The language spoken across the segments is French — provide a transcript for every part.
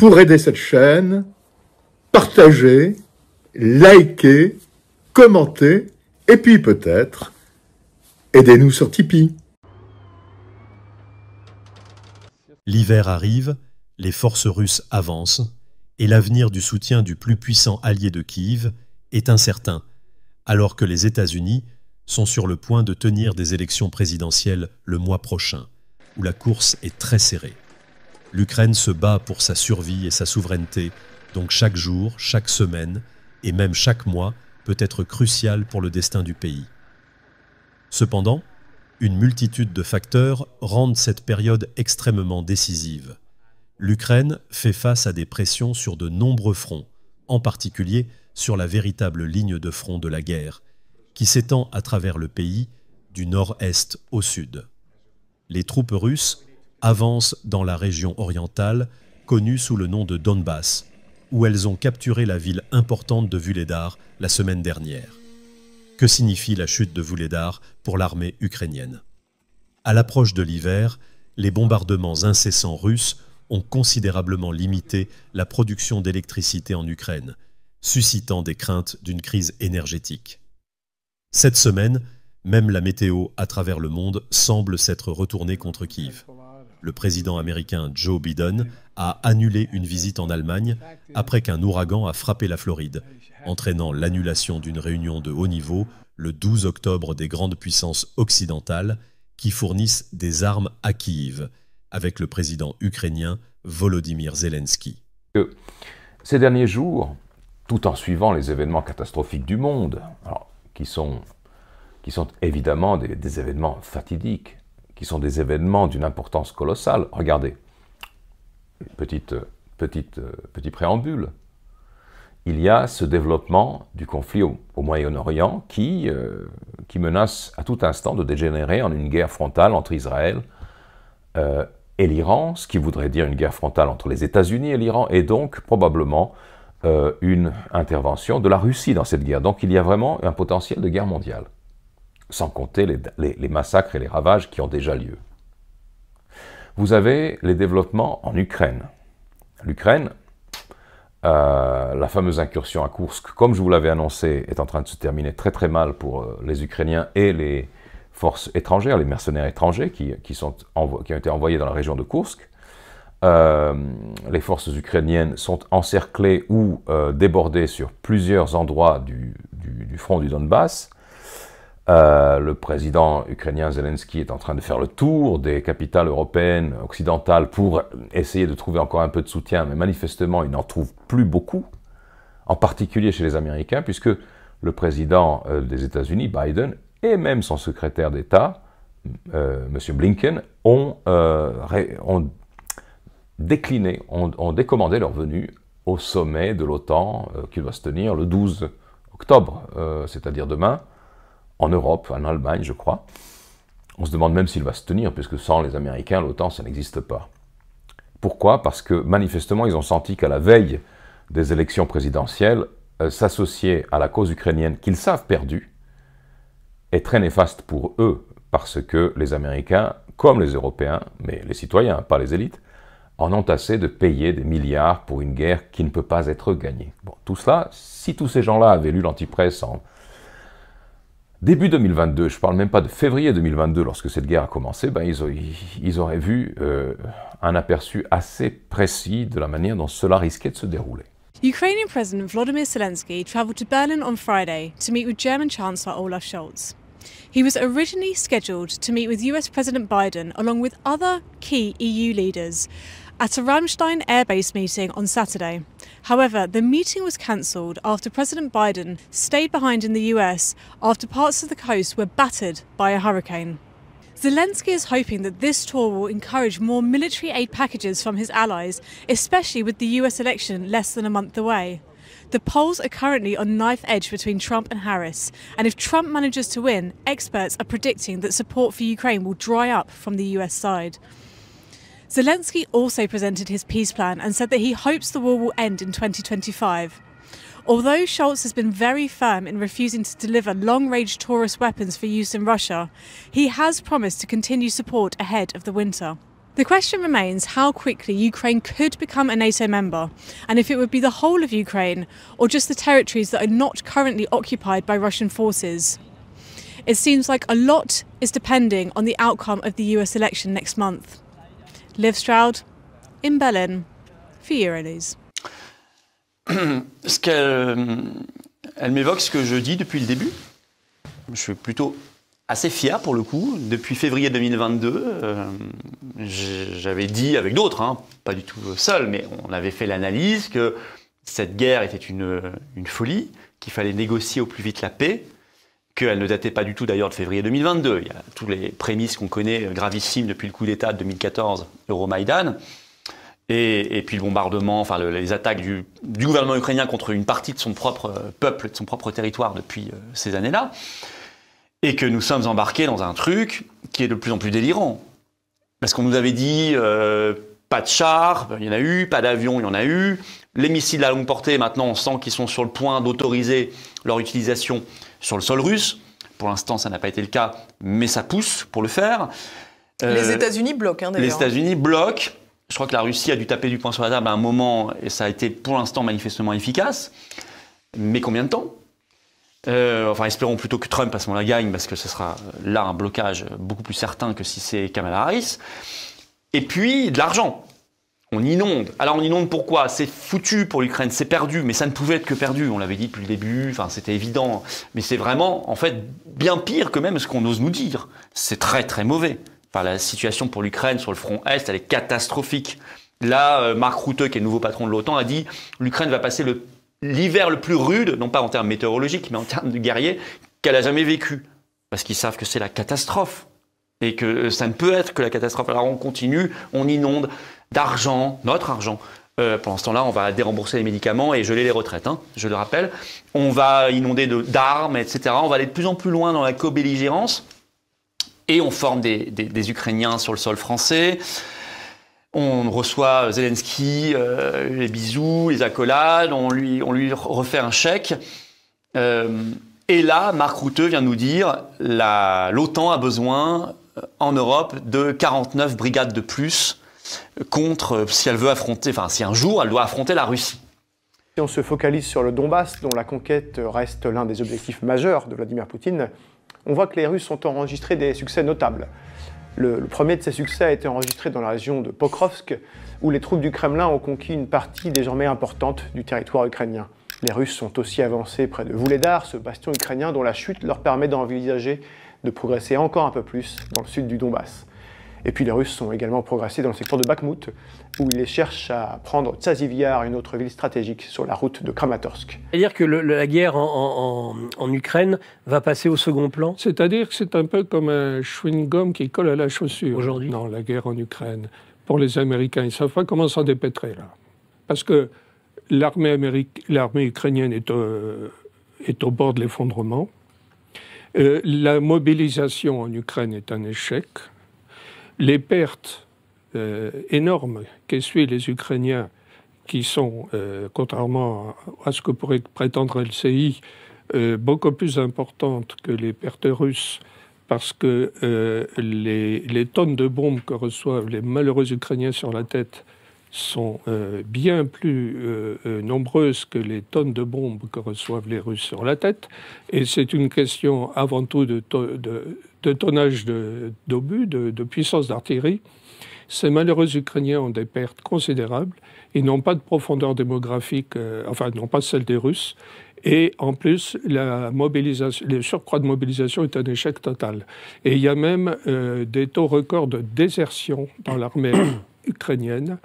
pour aider cette chaîne, partagez, likez, commentez, et puis peut-être, aidez-nous sur Tipeee. L'hiver arrive, les forces russes avancent, et l'avenir du soutien du plus puissant allié de Kiev est incertain, alors que les États-Unis sont sur le point de tenir des élections présidentielles le mois prochain, où la course est très serrée. L'Ukraine se bat pour sa survie et sa souveraineté, donc chaque jour, chaque semaine et même chaque mois peut être crucial pour le destin du pays. Cependant, une multitude de facteurs rendent cette période extrêmement décisive. L'Ukraine fait face à des pressions sur de nombreux fronts, en particulier sur la véritable ligne de front de la guerre, qui s'étend à travers le pays, du nord-est au sud. Les troupes russes avancent dans la région orientale, connue sous le nom de Donbass, où elles ont capturé la ville importante de Vuledar la semaine dernière. Que signifie la chute de Vuledar pour l'armée ukrainienne À l'approche de l'hiver, les bombardements incessants russes ont considérablement limité la production d'électricité en Ukraine, suscitant des craintes d'une crise énergétique. Cette semaine, même la météo à travers le monde semble s'être retournée contre Kiev le président américain Joe Biden a annulé une visite en Allemagne après qu'un ouragan a frappé la Floride, entraînant l'annulation d'une réunion de haut niveau le 12 octobre des grandes puissances occidentales qui fournissent des armes à Kiev, avec le président ukrainien Volodymyr Zelensky. Ces derniers jours, tout en suivant les événements catastrophiques du monde, qui, sont, évidemment des événements fatidiques, qui sont des événements d'une importance colossale. Regardez, petite, petite, euh, petit préambule. Il y a ce développement du conflit au, Moyen-Orient qui, euh, qui menace à tout instant de dégénérer en une guerre frontale entre Israël euh, et l'Iran, ce qui voudrait dire une guerre frontale entre les États-Unis et l'Iran, et donc probablement une intervention de la Russie dans cette guerre. Donc il y a vraiment un potentiel de guerre mondiale sans compter les, massacres et les ravages qui ont déjà lieu. Vous avez les développements en Ukraine. L'Ukraine, euh, la fameuse incursion à Kursk, comme je vous l'avais annoncé, est en train de se terminer très très mal pour euh, les Ukrainiens et les forces étrangères, les mercenaires étrangers qui, ont été envoyés dans la région de Kursk. Euh, les forces ukrainiennes sont encerclées ou débordées sur plusieurs endroits du front du Donbass. Euh, le président ukrainien Zelensky est en train de faire le tour des capitales européennes occidentales pour essayer de trouver encore un peu de soutien, mais manifestement, il n'en trouve plus beaucoup, en particulier chez les Américains, puisque le président euh, des États-Unis, Biden, et même son secrétaire d'État, euh, Monsieur M. Blinken, ont, décliné, ont, ont, décommandé leur venue au sommet de l'OTAN qui va se tenir le 12 octobre, c'est-à-dire demain en Europe, en Allemagne, je crois. On se demande même s'il va se tenir, puisque sans les Américains, l'OTAN, ça n'existe pas. Pourquoi Parce que manifestement, ils ont senti qu'à la veille des élections présidentielles, euh, s'associer à la cause ukrainienne qu'ils savent perdue est très néfaste pour eux, parce que les Américains, comme les Européens, mais les citoyens, pas les élites, en ont assez de payer des milliards pour une guerre qui ne peut pas être gagnée. Bon, tout cela, si tous ces gens-là avaient lu l'antipresse en Début 2022, je ne parle même pas de février 2022, lorsque cette guerre a commencé, ben ils, ils, auraient vu euh, un aperçu assez précis de la manière dont cela risquait de se dérouler. Ukrainian President Volodymyr Zelensky traveled to Berlin on Friday to meet with German Chancellor Olaf Scholz. He was originally scheduled to meet with US President Biden along with other key EU leaders at a Ramstein airbase meeting on Saturday. However, the meeting was cancelled after President Biden stayed behind in the US after parts of the coast were battered by a hurricane. Zelensky is hoping that this tour will encourage more military aid packages from his allies, especially with the US election less than a month away. The polls are currently on knife edge between Trump and Harris, and if Trump manages to win, experts are predicting that support for Ukraine will dry up from the US side. Zelensky also presented his peace plan and said that he hopes the war will end in 2025. Although Schultz has been very firm in refusing to deliver long range Taurus weapons for use in Russia, he has promised to continue support ahead of the winter. The question remains how quickly Ukraine could become a NATO member, and if it would be the whole of Ukraine or just the territories that are not currently occupied by Russian forces. It seems like a lot is depending on the outcome of the US election next month. Liv Stroud, in Berlin, for Ce qu'elle euh, elle m'évoque ce que je dis depuis le début. Je suis plutôt assez fier pour le coup. Depuis février 2022, euh, j'avais dit avec d'autres, hein, pas du tout seul, mais on avait fait l'analyse que cette guerre était une folie, qu'il fallait négocier au plus vite la paix, qu'elle ne datait pas du tout d'ailleurs de février 2022. Il y a toutes les prémices qu'on connaît euh, gravissimes depuis le coup d'État de 2014, Euromaïdan, et, puis le bombardement, enfin les attaques du, gouvernement ukrainien contre une partie de son propre euh, peuple, de son propre territoire depuis euh, ces années-là, et que nous sommes embarqués dans un truc qui est de plus en plus délirant. Parce qu'on nous avait dit pas de char, il y en a eu, pas d'avion, il y en a eu. Les missiles à longue portée, maintenant, on sent qu'ils sont sur le point d'autoriser leur utilisation sur le sol russe. Pour l'instant, ça n'a pas été le cas, mais ça pousse pour le faire. Euh, les États-Unis bloquent, hein, d'ailleurs. Les hein. États-Unis bloquent. Je crois que la Russie a dû taper du poing sur la table à un moment, et ça a été pour l'instant manifestement efficace. Mais combien de temps euh, Enfin, espérons plutôt que Trump à ce moment-là gagne, parce que ce sera euh, là un blocage beaucoup plus certain que si c'est Kamala Harris. Et puis, de l'argent. On inonde. Alors on inonde pourquoi C'est foutu pour l'Ukraine, c'est perdu, mais ça ne pouvait être que perdu. On l'avait dit depuis le début, enfin c'était évident. Mais c'est vraiment, en fait, bien pire que même ce qu'on ose nous dire. C'est très très mauvais. Enfin, la situation pour l'Ukraine sur le front Est, elle est catastrophique. Là, euh, Marc Rutte, qui est le nouveau patron de l'OTAN, a dit l'Ukraine va passer l'hiver le, plus rude, non pas en termes météorologiques, mais en termes de guerriers, qu'elle a jamais vécu. Parce qu'ils savent que c'est la catastrophe. Et que euh, ça ne peut être que la catastrophe. Alors on continue, on inonde d'argent, notre argent. Euh, pendant ce temps-là, on va dérembourser les médicaments et geler les retraites, hein, je le rappelle. On va inonder d'armes, etc. On va aller de plus en plus loin dans la co-belligérance. Et on forme des, Ukrainiens sur le sol français. On reçoit Zelensky, euh, les bisous, les accolades, on lui, refait un chèque. Euh, et là, Marc Routeux vient nous dire l'OTAN a besoin en Europe de 49 brigades de plus contre, euh, si elle veut affronter, enfin si un jour elle doit affronter la Russie. Si on se focalise sur le Donbass, dont la conquête reste l'un des objectifs majeurs de Vladimir Poutine, on voit que les Russes ont enregistré des succès notables. Le, premier de ces succès a été enregistré dans la région de Pokrovsk, où les troupes du Kremlin ont conquis une partie désormais importante du territoire ukrainien. Les Russes sont aussi avancés près de Vuledar, ce bastion ukrainien dont la chute leur permet d'envisager de progresser encore un peu plus dans le sud du Donbass. Et puis les Russes sont également progressé dans le secteur de Bakhmut, où ils cherchent à prendre Tsaziviar, une autre ville stratégique, sur la route de Kramatorsk. C'est-à-dire que la guerre en, Ukraine va passer au second plan C'est-à-dire que c'est un peu comme un chewing-gum qui colle à la chaussure. Aujourd'hui Non, la guerre en Ukraine. Pour les Américains, ils ne savent pas comment s'en dépêtrer, là. Parce que l'armée, l'armée ukrainienne euh, est au... bord de l'effondrement. Euh, la mobilisation en Ukraine est un échec les pertes euh, énormes qu'essuient les Ukrainiens, qui sont, euh, contrairement à ce que pourrait prétendre LCI, euh, beaucoup plus importantes que les pertes russes, parce que les, tonnes de bombes que reçoivent les malheureux Ukrainiens sur la tête sont bien plus nombreuses que les tonnes de bombes que reçoivent les Russes sur la tête. Et c'est une question avant tout de de tonnage d'obus, de, puissance d'artillerie, ces malheureux Ukrainiens ont des pertes considérables. Ils n'ont pas de profondeur démographique, euh, enfin, n'ont pas celle des Russes. Et en plus, la mobilisation, le surcroît de mobilisation est un échec total. Et il y a même euh, des taux records de désertion dans l'armée ukrainienne.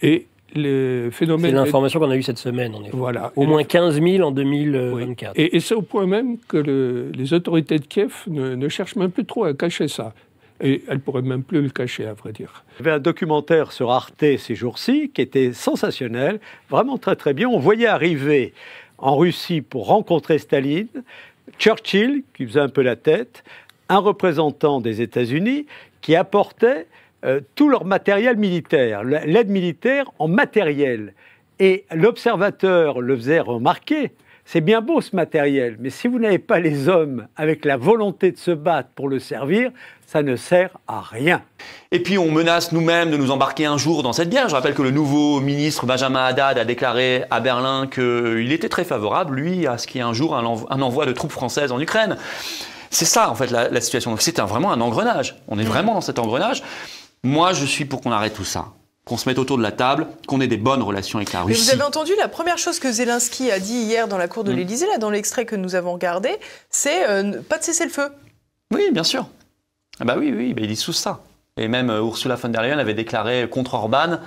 Et c'est l'information qu'on a eue cette semaine, en effet. Voilà. Au moins 15 000 en 2024. Et, c'est au point même que les autorités de Kiev ne, cherchent même plus trop à cacher ça. Et ne pourraient même plus le cacher, à vrai dire. Il y avait un documentaire sur Arte ces jours-ci qui était sensationnel, vraiment très très bien. On voyait arriver en Russie pour rencontrer Staline Churchill, qui faisait un peu la tête, un représentant des États-Unis qui apportait euh, tout leur matériel militaire, l'aide militaire en matériel. Et l'observateur le faisait remarquer, c'est bien beau ce matériel, mais si vous n'avez pas les hommes avec la volonté de se battre pour le servir, ça ne sert à rien. Et puis on menace nous-mêmes de nous embarquer un jour dans cette guerre. Je rappelle que le nouveau ministre Benjamin Haddad a déclaré à Berlin qu'il était très favorable, lui, à ce qu'il y ait un jour un, envoi de troupes françaises en Ukraine. C'est ça, en fait, la, situation. C'est vraiment un engrenage. On est vraiment dans cet engrenage. Moi, je suis pour qu'on arrête tout ça qu'on se mette autour de la table, qu'on ait des bonnes relations avec la Russie. vous avez entendu la première chose que Zelensky a dit hier dans la cour de mm. l'Élysée, là, dans l'extrait que nous avons regardé, c'est euh, pas de cesser le feu. Oui, bien sûr. Ah bah oui, oui, il dit sous ça. Et même euh, Ursula von der Leyen avait déclaré contre Orban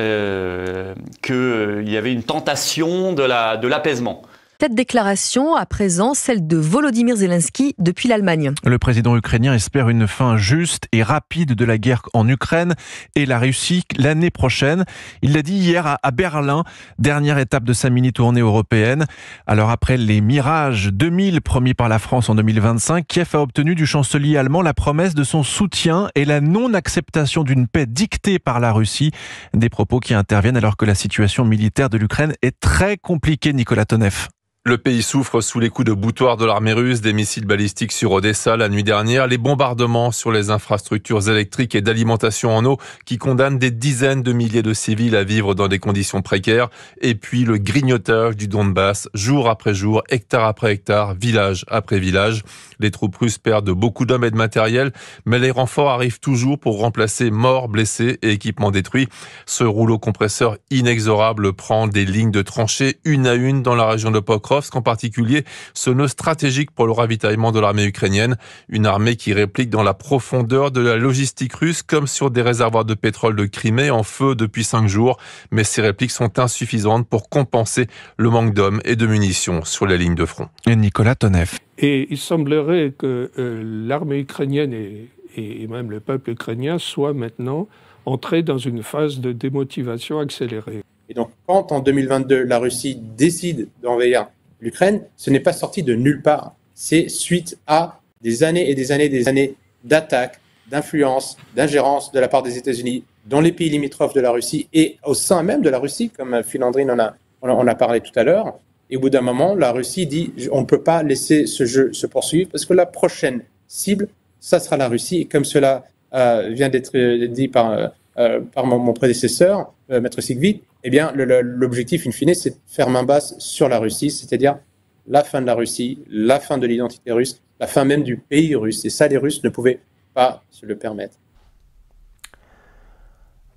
euh, qu'il y avait une tentation de l'apaisement. Cette déclaration, à présent, celle de Volodymyr Zelensky depuis l'Allemagne. Le président ukrainien espère une fin juste et rapide de la guerre en Ukraine et la Russie l'année prochaine. Il l'a dit hier à Berlin, dernière étape de sa mini-tournée européenne. Alors après les mirages 2000 promis par la France en 2025, Kiev a obtenu du chancelier allemand la promesse de son soutien et la non-acceptation d'une paix dictée par la Russie. Des propos qui interviennent alors que la situation militaire de l'Ukraine est très compliquée, Nicolas Tonev. Le pays souffre sous les coups de boutoir de l'armée russe, des missiles balistiques sur Odessa la nuit dernière, les bombardements sur les infrastructures électriques et d'alimentation en eau qui condamnent des dizaines de milliers de civils à vivre dans des conditions précaires, et puis le grignotage du Donbass jour après jour, hectare après hectare, village après village. Les troupes russes perdent beaucoup d'hommes et de matériel, mais les renforts arrivent toujours pour remplacer morts, blessés et équipements détruits. Ce rouleau compresseur inexorable prend des lignes de tranchées une à une dans la région de Pokrov en particulier, ce nœud stratégique pour le ravitaillement de l'armée ukrainienne, une armée qui réplique dans la profondeur de la logistique russe comme sur des réservoirs de pétrole de Crimée en feu depuis cinq jours, mais ces répliques sont insuffisantes pour compenser le manque d'hommes et de munitions sur les lignes de front. Et Nicolas Tonev. Et il semblerait que euh, l'armée ukrainienne et, et, même le peuple ukrainien soient maintenant entrés dans une phase de démotivation accélérée. Et donc, quand en 2022 la Russie décide d'envahir l'Ukraine, ce n'est pas sorti de nulle part. C'est suite à des années et des années et des années d'attaques, d'influence, d'ingérence de la part des États-Unis dans les pays limitrophes de la Russie et au sein même de la Russie, comme Philandrine en a, a parlé tout à l'heure. Et au bout d'un moment, la Russie dit on ne peut pas laisser ce jeu se poursuivre parce que la prochaine cible, ça sera la Russie. Et comme cela euh, vient d'être dit par, euh, euh, mon, prédécesseur, euh, Maître Sigvi, eh bien, l'objectif, in fine, c'est de faire main basse sur la Russie, c'est-à-dire la fin de la Russie, la fin de l'identité russe, la fin même du pays russe. Et ça, les Russes ne pouvaient pas se le permettre.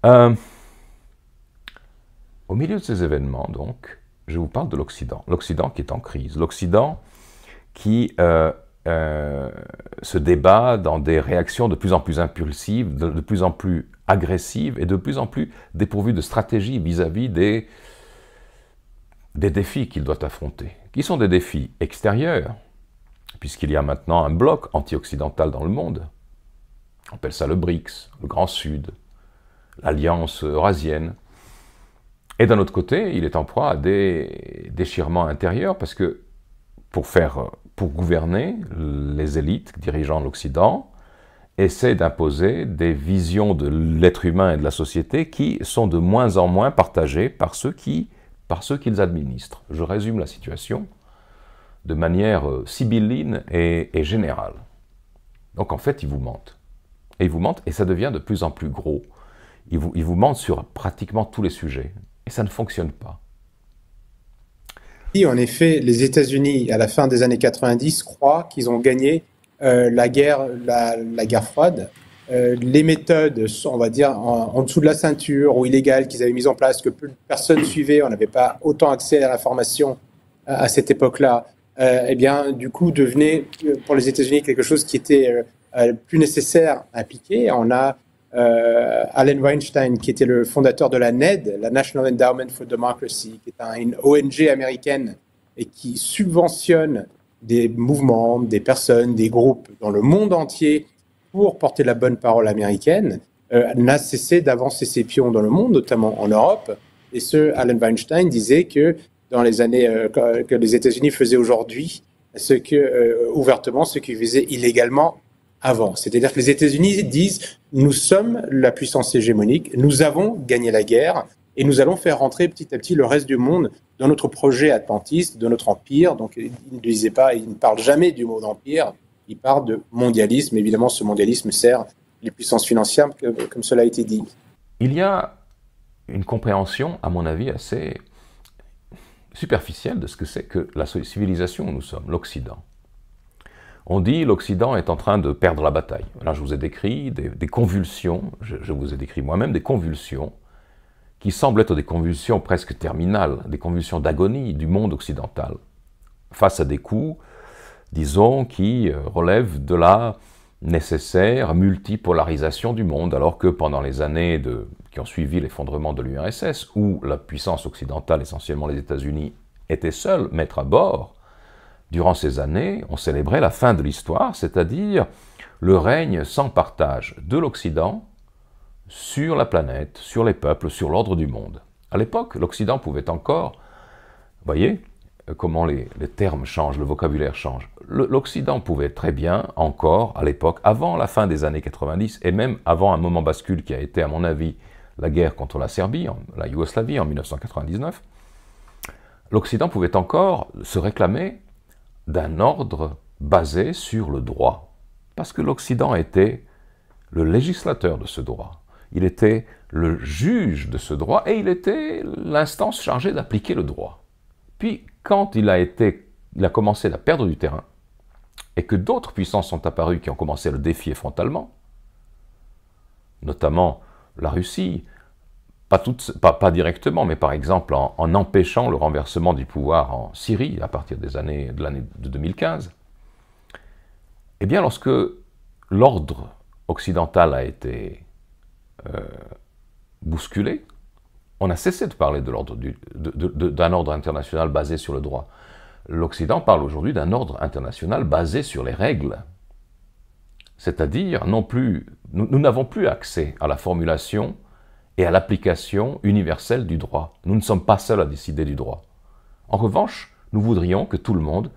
Euh, au milieu de ces événements, donc, je vous parle de l'Occident. L'Occident qui est en crise. L'Occident qui euh, se euh, ce débat dans des réactions de plus en plus impulsives, de, plus en plus agressives et de plus en plus dépourvues de stratégie vis-à-vis des, des défis qu'il doit affronter, qui sont des défis extérieurs, puisqu'il y a maintenant un bloc anti-occidental dans le monde. On appelle ça le BRICS, le Grand Sud, l'Alliance eurasienne. Et d'un autre côté, il est en proie à des déchirements intérieurs parce que pour faire pour gouverner les élites dirigeant l'Occident, essaient d'imposer des visions de l'être humain et de la société qui sont de moins en moins partagées par ceux qui par ceux qu'ils administrent. Je résume la situation de manière euh, sibylline et, générale. Donc en fait, ils vous mentent. Et ils vous mentent et ça devient de plus en plus gros. Ils vous, ils vous mentent sur pratiquement tous les sujets. Et ça ne fonctionne pas en effet, les États-Unis, à la fin des années 90, croient qu'ils ont gagné euh, la, guerre, la, guerre froide. Euh, les méthodes, on va dire, en, dessous de la ceinture ou illégales qu'ils avaient mises en place, que plus personne suivait, on n'avait pas autant accès à l'information euh, à, cette époque-là, eh bien, du coup, devenait pour les États-Unis quelque chose qui était plus nécessaire à appliquer. On a euh, Alan Allen Weinstein, qui était le fondateur de la NED, la National Endowment for Democracy, qui est une ONG américaine et qui subventionne des mouvements, des personnes, des groupes dans le monde entier pour porter la bonne parole américaine, euh, n'a cessé d'avancer ses pions dans le monde, notamment en Europe. Et ce, Allen Weinstein disait que dans les années euh, que les États-Unis faisaient aujourd'hui, ce que ouvertement, ce qu'ils faisaient illégalement c'est-à-dire que les États-Unis disent nous sommes la puissance hégémonique, nous avons gagné la guerre et nous allons faire rentrer petit à petit le reste du monde dans notre projet atlantiste, dans notre empire. Donc il ne disait pas, il ne parle jamais du mot empire il parle de mondialisme. Évidemment, ce mondialisme sert les puissances financières, comme cela a été dit. Il y a une compréhension, à mon avis, assez superficielle de ce que c'est que la civilisation où nous sommes, l'Occident on dit l'Occident est en train de perdre la bataille. Là, je vous ai décrit des, convulsions, je, vous ai décrit moi-même des convulsions qui semblent être des convulsions presque terminales, des convulsions d'agonie du monde occidental, face à des coups, disons, qui euh, relèvent de la nécessaire multipolarisation du monde, alors que pendant les années qui ont suivi l'effondrement de l'URSS, où la puissance occidentale, essentiellement les États-Unis, était seule, mettre à bord, Durant ces années, on célébrait la fin de l'histoire, c'est-à-dire le règne sans partage de l'Occident sur la planète, sur les peuples, sur l'ordre du monde. À l'époque, l'Occident pouvait encore, vous voyez euh, comment les, les termes changent, le vocabulaire change. L'Occident pouvait très bien encore, à l'époque, avant la fin des années 90, et même avant un moment bascule qui a été, à mon avis, la guerre contre la Serbie, la Yougoslavie en 1999, l'Occident pouvait encore se réclamer d'un ordre basé sur le droit, parce que l'Occident était le législateur de ce droit, il était le juge de ce droit et il était l'instance chargée d'appliquer le droit. Puis quand il a, il a commencé à perdre du terrain, et que d'autres puissances sont apparues qui ont commencé à le défier frontalement, notamment la Russie, pas, pas, directement, mais par exemple en, empêchant le renversement du pouvoir en Syrie à partir des années, de l'année de 2015, eh bien lorsque l'ordre occidental a été euh, bousculé, on a cessé de parler d'un ordre, international basé sur le droit. L'Occident parle aujourd'hui d'un ordre international basé sur les règles. C'est-à-dire, non plus, nous n'avons plus accès à la formulation et à l'application universelle du droit. Nous ne sommes pas seuls à décider du droit. En revanche, nous voudrions que tout le monde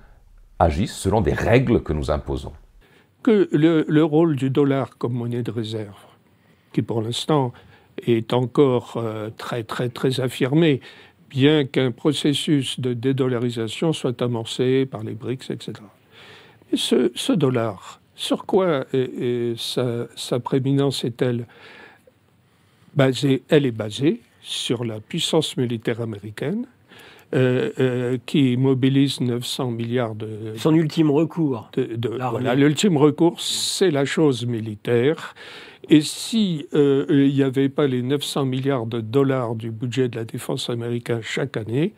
agisse selon des règles que nous imposons. Que le, rôle du dollar comme monnaie de réserve, qui pour l'instant est encore euh, très très très affirmé, bien qu'un processus de dédollarisation soit amorcé par les BRICS, etc. ce, dollar, sur quoi et, euh, euh, sa, sa prééminence est-elle elle est basée sur la puissance militaire américaine euh, euh, qui mobilise 900 milliards de... Son ultime recours. De, voilà, l'ultime recours, c'est la chose militaire. Et s'il si, euh, il n'y avait pas les 900 milliards de dollars du budget de la défense américaine chaque année,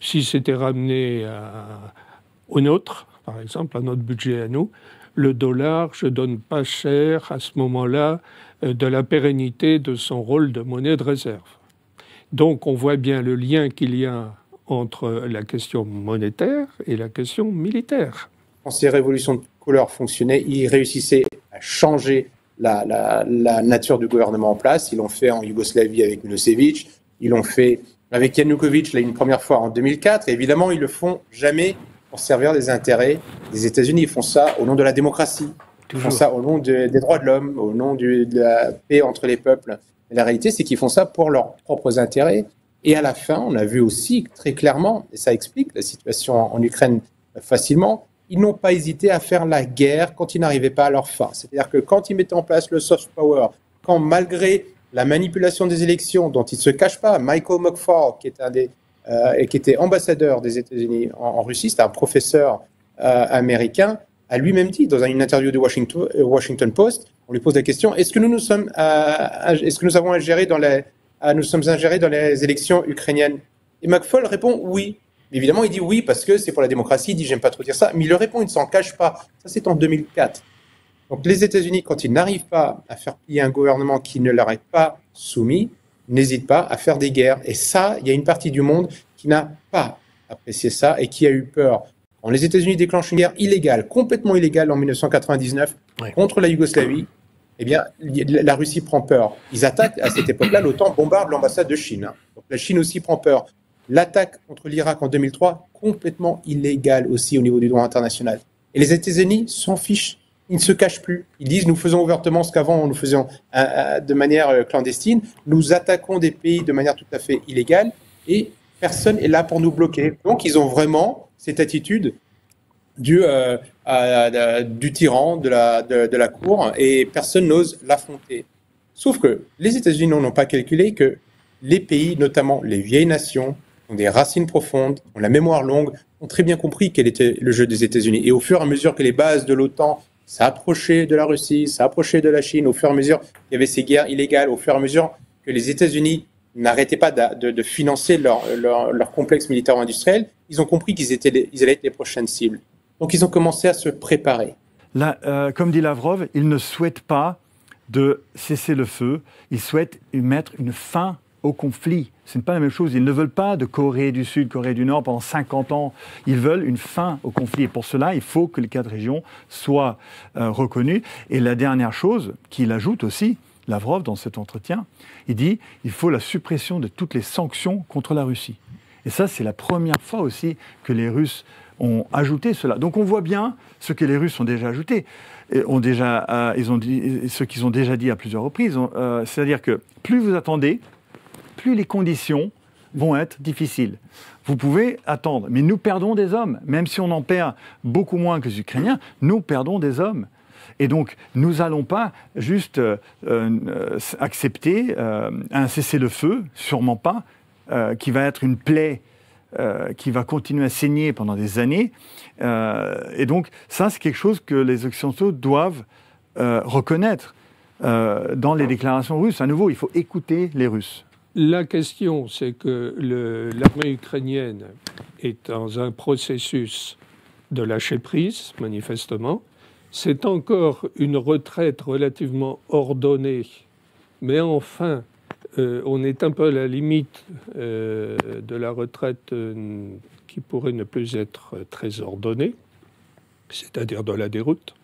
si c'était ramené au nôtre, par exemple, à notre budget à nous, le dollar, je ne donne pas cher à ce moment-là euh, de la pérennité de son rôle de monnaie de réserve. Donc on voit bien le lien qu'il y a entre la question monétaire et la question militaire. Quand ces révolutions de couleur fonctionnaient, ils réussissaient à changer la, nature du gouvernement en place. Ils l'ont fait en Yougoslavie avec Milosevic, ils l'ont fait avec Yanukovych là, une première fois en 2004. Et évidemment, ils le font jamais pour servir les intérêts des États-Unis. Ils font ça au nom de la démocratie. Ils font ça au nom des droits de l'homme, au nom de la paix entre les peuples. la réalité, c'est qu'ils font ça pour leurs propres intérêts. Et à la fin, on a vu aussi très clairement, et ça explique la situation en, Ukraine facilement, ils n'ont pas hésité à faire la guerre quand ils n'arrivaient pas à leur fin. C'est-à-dire que quand ils mettaient en place le soft power, quand malgré la manipulation des élections dont ils ne se cachent pas, Michael McFaul, qui, est un des, euh, qui était ambassadeur des États-Unis en, Russie, c'est un professeur euh, américain, a lui-même dit dans une interview du euh, Washington, Post, on lui pose la question est-ce que nous nous sommes, euh, est que nous avons ingéré dans les, euh, nous sommes ingérés dans les élections ukrainiennes Et McFaul répond oui. Évidemment, il dit oui parce que c'est pour la démocratie. Il dit j'aime pas trop dire ça, mais il le répond, il ne s'en cache pas. Ça, c'est en 2004. Donc, les États-Unis, quand ils n'arrivent pas à faire plier un gouvernement qui ne leur est pas soumis, n'hésitent pas à faire des guerres. Et ça, il y a une partie du monde qui n'a pas apprécié ça et qui a eu peur les États-Unis déclenchent une guerre illégale, complètement illégale en 1999 contre la Yougoslavie, eh bien, la Russie prend peur. Ils attaquent, à cette époque-là, l'OTAN bombarde l'ambassade de Chine. Donc, la Chine aussi prend peur. L'attaque contre l'Irak en 2003, complètement illégale aussi au niveau du droit international. Et les États-Unis s'en fichent. Ils ne se cachent plus. Ils disent nous faisons ouvertement ce qu'avant nous faisions euh, euh, de manière euh, clandestine. Nous attaquons des pays de manière tout à fait illégale et personne est là pour nous bloquer. Donc ils ont vraiment cette attitude du, euh, du tyran de la, de la cour et personne n'ose l'affronter. Sauf que les États-Unis n'ont pas calculé que les pays, notamment les vieilles nations, ont des racines profondes, ont la mémoire longue, ont très bien compris quel était le jeu des États-Unis. Et au fur et à mesure que les bases de l'OTAN s'approchaient de la Russie, s'approchaient de la Chine, au fur et à mesure qu'il y avait ces guerres illégales, au fur et à mesure que les États-Unis n'arrêtaient pas de, financer leur, leur, leur complexe militaro-industriel, ils ont compris qu'ils étaient, ils allaient être les prochaines cibles. Donc ils ont commencé à se préparer. Euh, comme dit Lavrov, ils ne souhaitent pas de cesser le feu, ils souhaitent mettre une fin au conflit. Ce n'est pas la même chose. Ils ne veulent pas de Corée du Sud, Corée du Nord pendant 50 ans. Ils veulent une fin au conflit. Et pour cela, il faut que les quatre régions soient euh, reconnues. Et la dernière chose qu'il ajoute aussi, Lavrov dans cet entretien. Il dit il faut la suppression de toutes les sanctions contre la Russie. Et ça, c'est la première fois aussi que les Russes ont ajouté cela. Donc on voit bien ce que les Russes ont déjà ajouté, déjà, euh, ils ont dit, ce qu'ils ont déjà dit à plusieurs reprises. Euh, c'est-à-dire que plus vous attendez, plus les conditions vont être difficiles. Vous pouvez attendre, mais nous perdons des hommes. Même si on en perd beaucoup moins que les Ukrainiens, nous perdons des hommes. Et donc, nous n'allons pas juste euh, euh, accepter euh, un cessez-le-feu, sûrement pas, qui va être une plaie qui va continuer à saigner pendant des années. et donc, ça, c'est quelque chose que les Occidentaux doivent reconnaître dans les déclarations russes. À nouveau, il faut écouter les Russes. La question, c'est que l'armée ukrainienne est dans un processus de lâcher prise, manifestement, c'est encore une retraite relativement ordonnée, mais enfin, euh, on est un peu à la limite euh, de la retraite euh, qui pourrait ne plus être très ordonnée, c'est-à-dire de la déroute,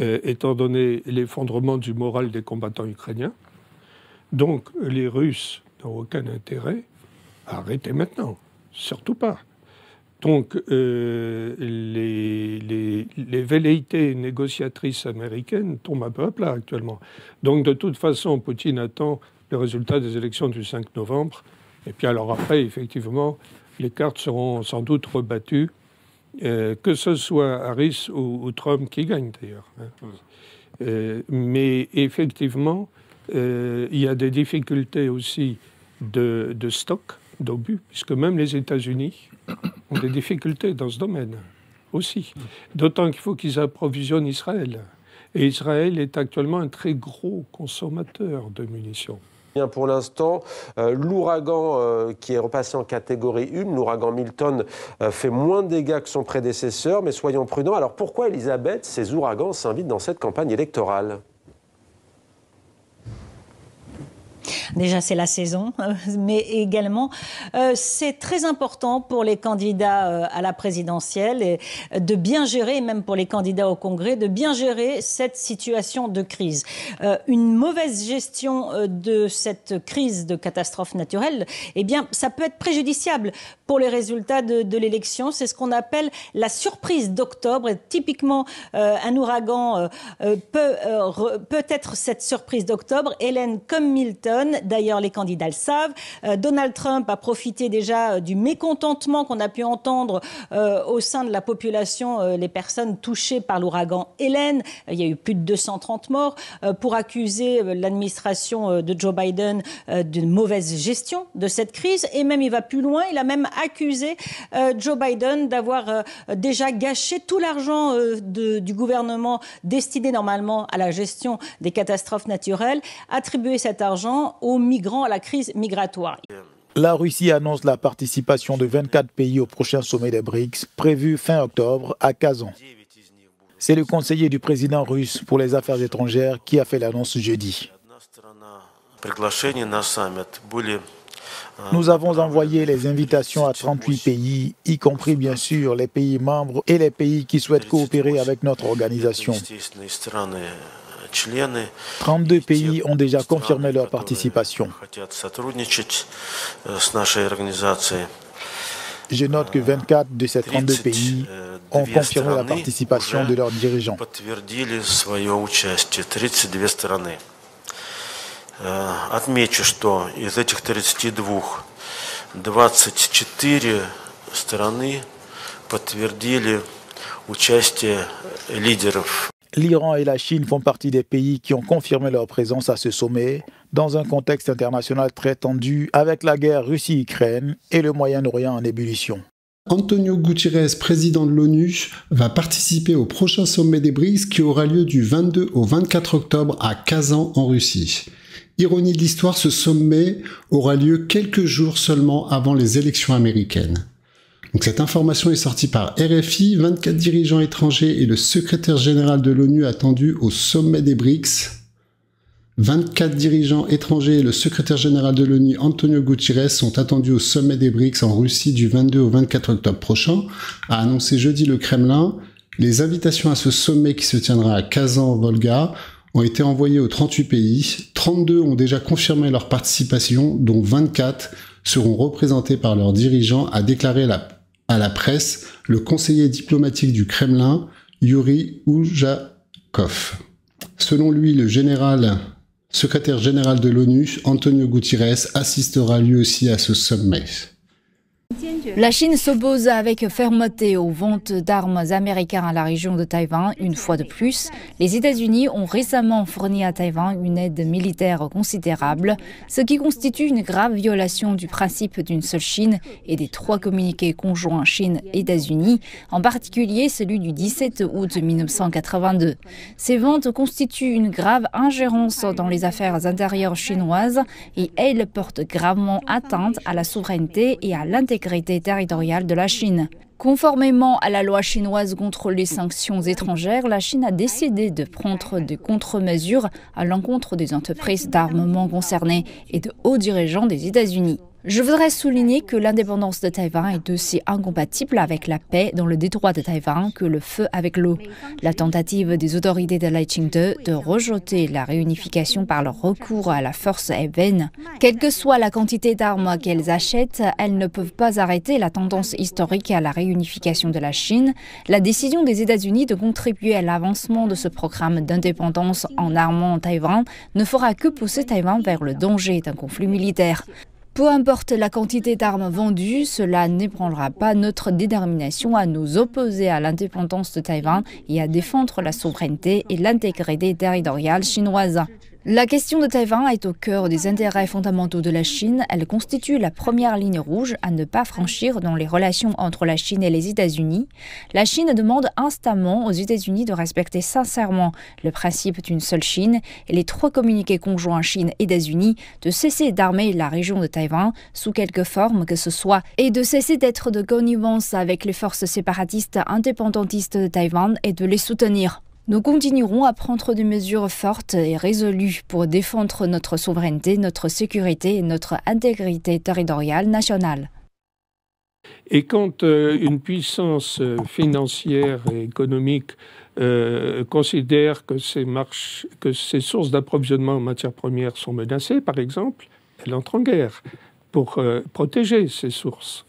étant donné l'effondrement du moral des combattants ukrainiens. Donc les Russes n'ont aucun intérêt à arrêter maintenant, surtout pas. Donc euh, les, les, velléités négociatrices américaines tombent un peu à plat actuellement. Donc de toute façon, Poutine attend le résultat des élections du 5 novembre. Et puis alors après, effectivement, les cartes seront sans doute rebattues, euh, que ce soit Harris ou, Trump qui gagne d'ailleurs. Hein. Mmh. Euh, mais effectivement, il y a des difficultés aussi de, de stock d'obus, puisque même les États-Unis ont des difficultés dans ce domaine aussi. D'autant qu'il faut qu'ils approvisionnent Israël. Et Israël est actuellement un très gros consommateur de munitions. Bien Pour l'instant, euh, l'ouragan euh, qui est repassé en catégorie 1, l'ouragan Milton, euh, fait moins de dégâts que son prédécesseur, mais soyons prudents. Alors pourquoi, Elisabeth, ces ouragans s'invitent dans cette campagne électorale Déjà, c'est la saison, mais également, euh, c'est très important pour les candidats euh, à la présidentielle de bien gérer, même pour les candidats au Congrès, de bien gérer cette situation de crise. Euh, une mauvaise gestion de cette crise de catastrophe naturelle, eh bien, ça peut être préjudiciable pour les résultats de, l'élection. C'est ce qu'on appelle la surprise d'octobre. Typiquement, un ouragan peut, peut être cette surprise d'octobre. Hélène, comme Milton, D'ailleurs, les candidats le savent. Euh, Donald Trump a profité déjà euh, du mécontentement qu'on a pu entendre euh, au sein de la population, les personnes touchées par l'ouragan Hélène. il y a eu plus de 230 morts pour accuser l'administration de Joe Biden d'une mauvaise gestion de cette crise. Et même, il va plus loin. Il a même accusé Joe Biden d'avoir déjà gâché tout l'argent du gouvernement destiné normalement à la gestion des catastrophes naturelles, attribué cet argent aux migrants, à la crise migratoire. La Russie annonce la participation de 24 pays au prochain sommet des BRICS, prévu fin octobre à Kazan. C'est le conseiller du président russe pour les affaires étrangères qui a fait l'annonce jeudi. Nous avons envoyé les invitations à 38 pays, y compris bien sûr les pays membres et les pays qui souhaitent coopérer avec notre organisation члены 32 pays ont déjà confirmé leur participation. Э, Je note que 24 de ces 32 pays э, ont confirmé la participation de leurs dirigeants. подтвердили участие 32 э, Отмечу, что из этих 32, 24 страны подтвердили участие лидеров. L'Iran et la Chine font partie des pays qui ont confirmé leur présence à ce sommet dans un contexte international très tendu avec la guerre Russie-Ukraine et le Moyen-Orient en ébullition. Antonio Guterres, président de l'ONU, va participer au prochain sommet des BRICS qui aura lieu du 22 au 24 octobre à Kazan en Russie. Ironie de l'histoire, ce sommet aura lieu quelques jours seulement avant les élections américaines cette information est sortie par RFI, 24 dirigeants étrangers et le secrétaire général de l'ONU attendus au sommet des BRICS. 24 dirigeants étrangers et le secrétaire général de l'ONU Antonio Gutiérrez sont attendus au sommet des BRICS en Russie du 22 au 24 octobre prochain, a annoncé jeudi le Kremlin. Les invitations à ce sommet qui se tiendra à Kazan, Volga, ont été envoyées aux 38 pays. 32 ont déjà confirmé leur participation, dont 24 seront représentés par leurs dirigeants, à déclaré la à la presse le conseiller diplomatique du Kremlin, Yuri Oujakov. Selon lui, le général, secrétaire général de l'ONU, Antonio Guterres, assistera lui aussi à ce sommet. La Chine s'oppose avec fermeté aux ventes d'armes américaines à la région de Taïwan. Une fois de plus, les États-Unis ont récemment fourni à Taïwan une aide militaire considérable, ce qui constitue une grave violation du principe d'une seule Chine et des trois communiqués conjoints Chine-États-Unis, en particulier celui du 17 août 1982. Ces ventes constituent une grave ingérence dans les affaires intérieures chinoises et elles portent gravement atteinte à la souveraineté et à l'intégration l'intégrité territoriale de la Chine. Conformément à la loi chinoise contre les sanctions étrangères, la Chine a décidé de prendre des contre-mesures à l'encontre des entreprises d'armement concernées et de hauts dirigeants des États-Unis. Je voudrais souligner que l'indépendance de Taïwan est aussi incompatible avec la paix dans le détroit de Taïwan que le feu avec l'eau. La tentative des autorités de taïching 2 de rejeter la réunification par le recours à la force est vaine. Quelle que soit la quantité d'armes qu'elles achètent, elles ne peuvent pas arrêter la tendance historique à la réunification de la Chine. La décision des États-Unis de contribuer à l'avancement de ce programme d'indépendance en armant Taïwan ne fera que pousser Taïwan vers le danger d'un conflit militaire. Peu importe la quantité d'armes vendues, cela n'ébranlera pas notre détermination à nous opposer à l'indépendance de Taïwan et à défendre la souveraineté et l'intégrité territoriale chinoise. La question de Taïwan est au cœur des intérêts fondamentaux de la Chine. Elle constitue la première ligne rouge à ne pas franchir dans les relations entre la Chine et les États-Unis. La Chine demande instamment aux États-Unis de respecter sincèrement le principe d'une seule Chine et les trois communiqués conjoints Chine-États-Unis de cesser d'armer la région de Taïwan sous quelque forme que ce soit et de cesser d'être de connivence avec les forces séparatistes indépendantistes de Taïwan et de les soutenir. Nous continuerons à prendre des mesures fortes et résolues pour défendre notre souveraineté, notre sécurité et notre intégrité territoriale nationale. Et quand euh, une puissance euh, financière et économique euh, considère que ses, sources d'approvisionnement en matières premières sont menacées, par exemple, elle entre en guerre pour protéger ses sources.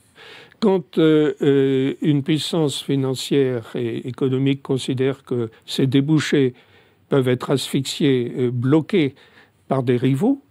Quand euh, euh, une puissance financière et économique considère que ses débouchés peuvent être asphyxiés, euh, bloqués par des rivaux,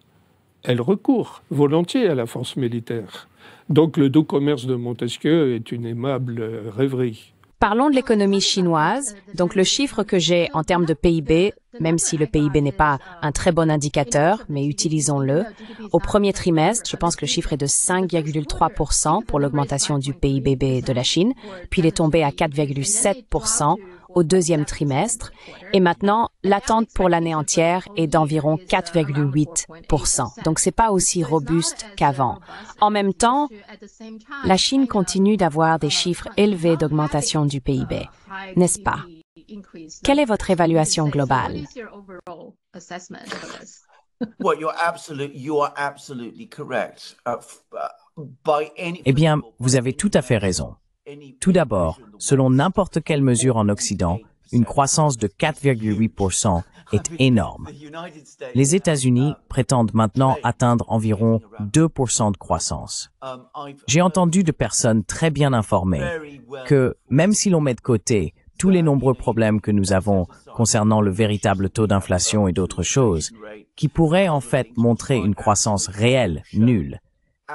elle recourt volontiers à la force militaire. Donc le doux commerce de Montesquieu est une aimable rêverie. Parlons de l'économie chinoise. Donc le chiffre que j'ai en termes de PIB, même si le PIB n'est pas un très bon indicateur, mais utilisons-le, au premier trimestre, je pense que le chiffre est de 5,3% pour l'augmentation du PIB de la Chine, puis il est tombé à 4,7% au deuxième trimestre et maintenant l'attente pour l'année entière est d'environ 4,8 Donc c'est pas aussi robuste qu'avant. En même temps, la Chine continue d'avoir des chiffres élevés d'augmentation du PIB, n'est-ce pas Quelle est votre évaluation globale uh, uh, Eh bien, vous avez tout à fait raison. Tout d'abord, selon n'importe quelle mesure en Occident, une croissance de 4,8% est énorme. Les États-Unis prétendent maintenant atteindre environ 2% de croissance. J'ai entendu de personnes très bien informées que même si l'on met de côté tous les nombreux problèmes que nous avons concernant le véritable taux d'inflation et d'autres choses, qui pourraient en fait montrer une croissance réelle nulle,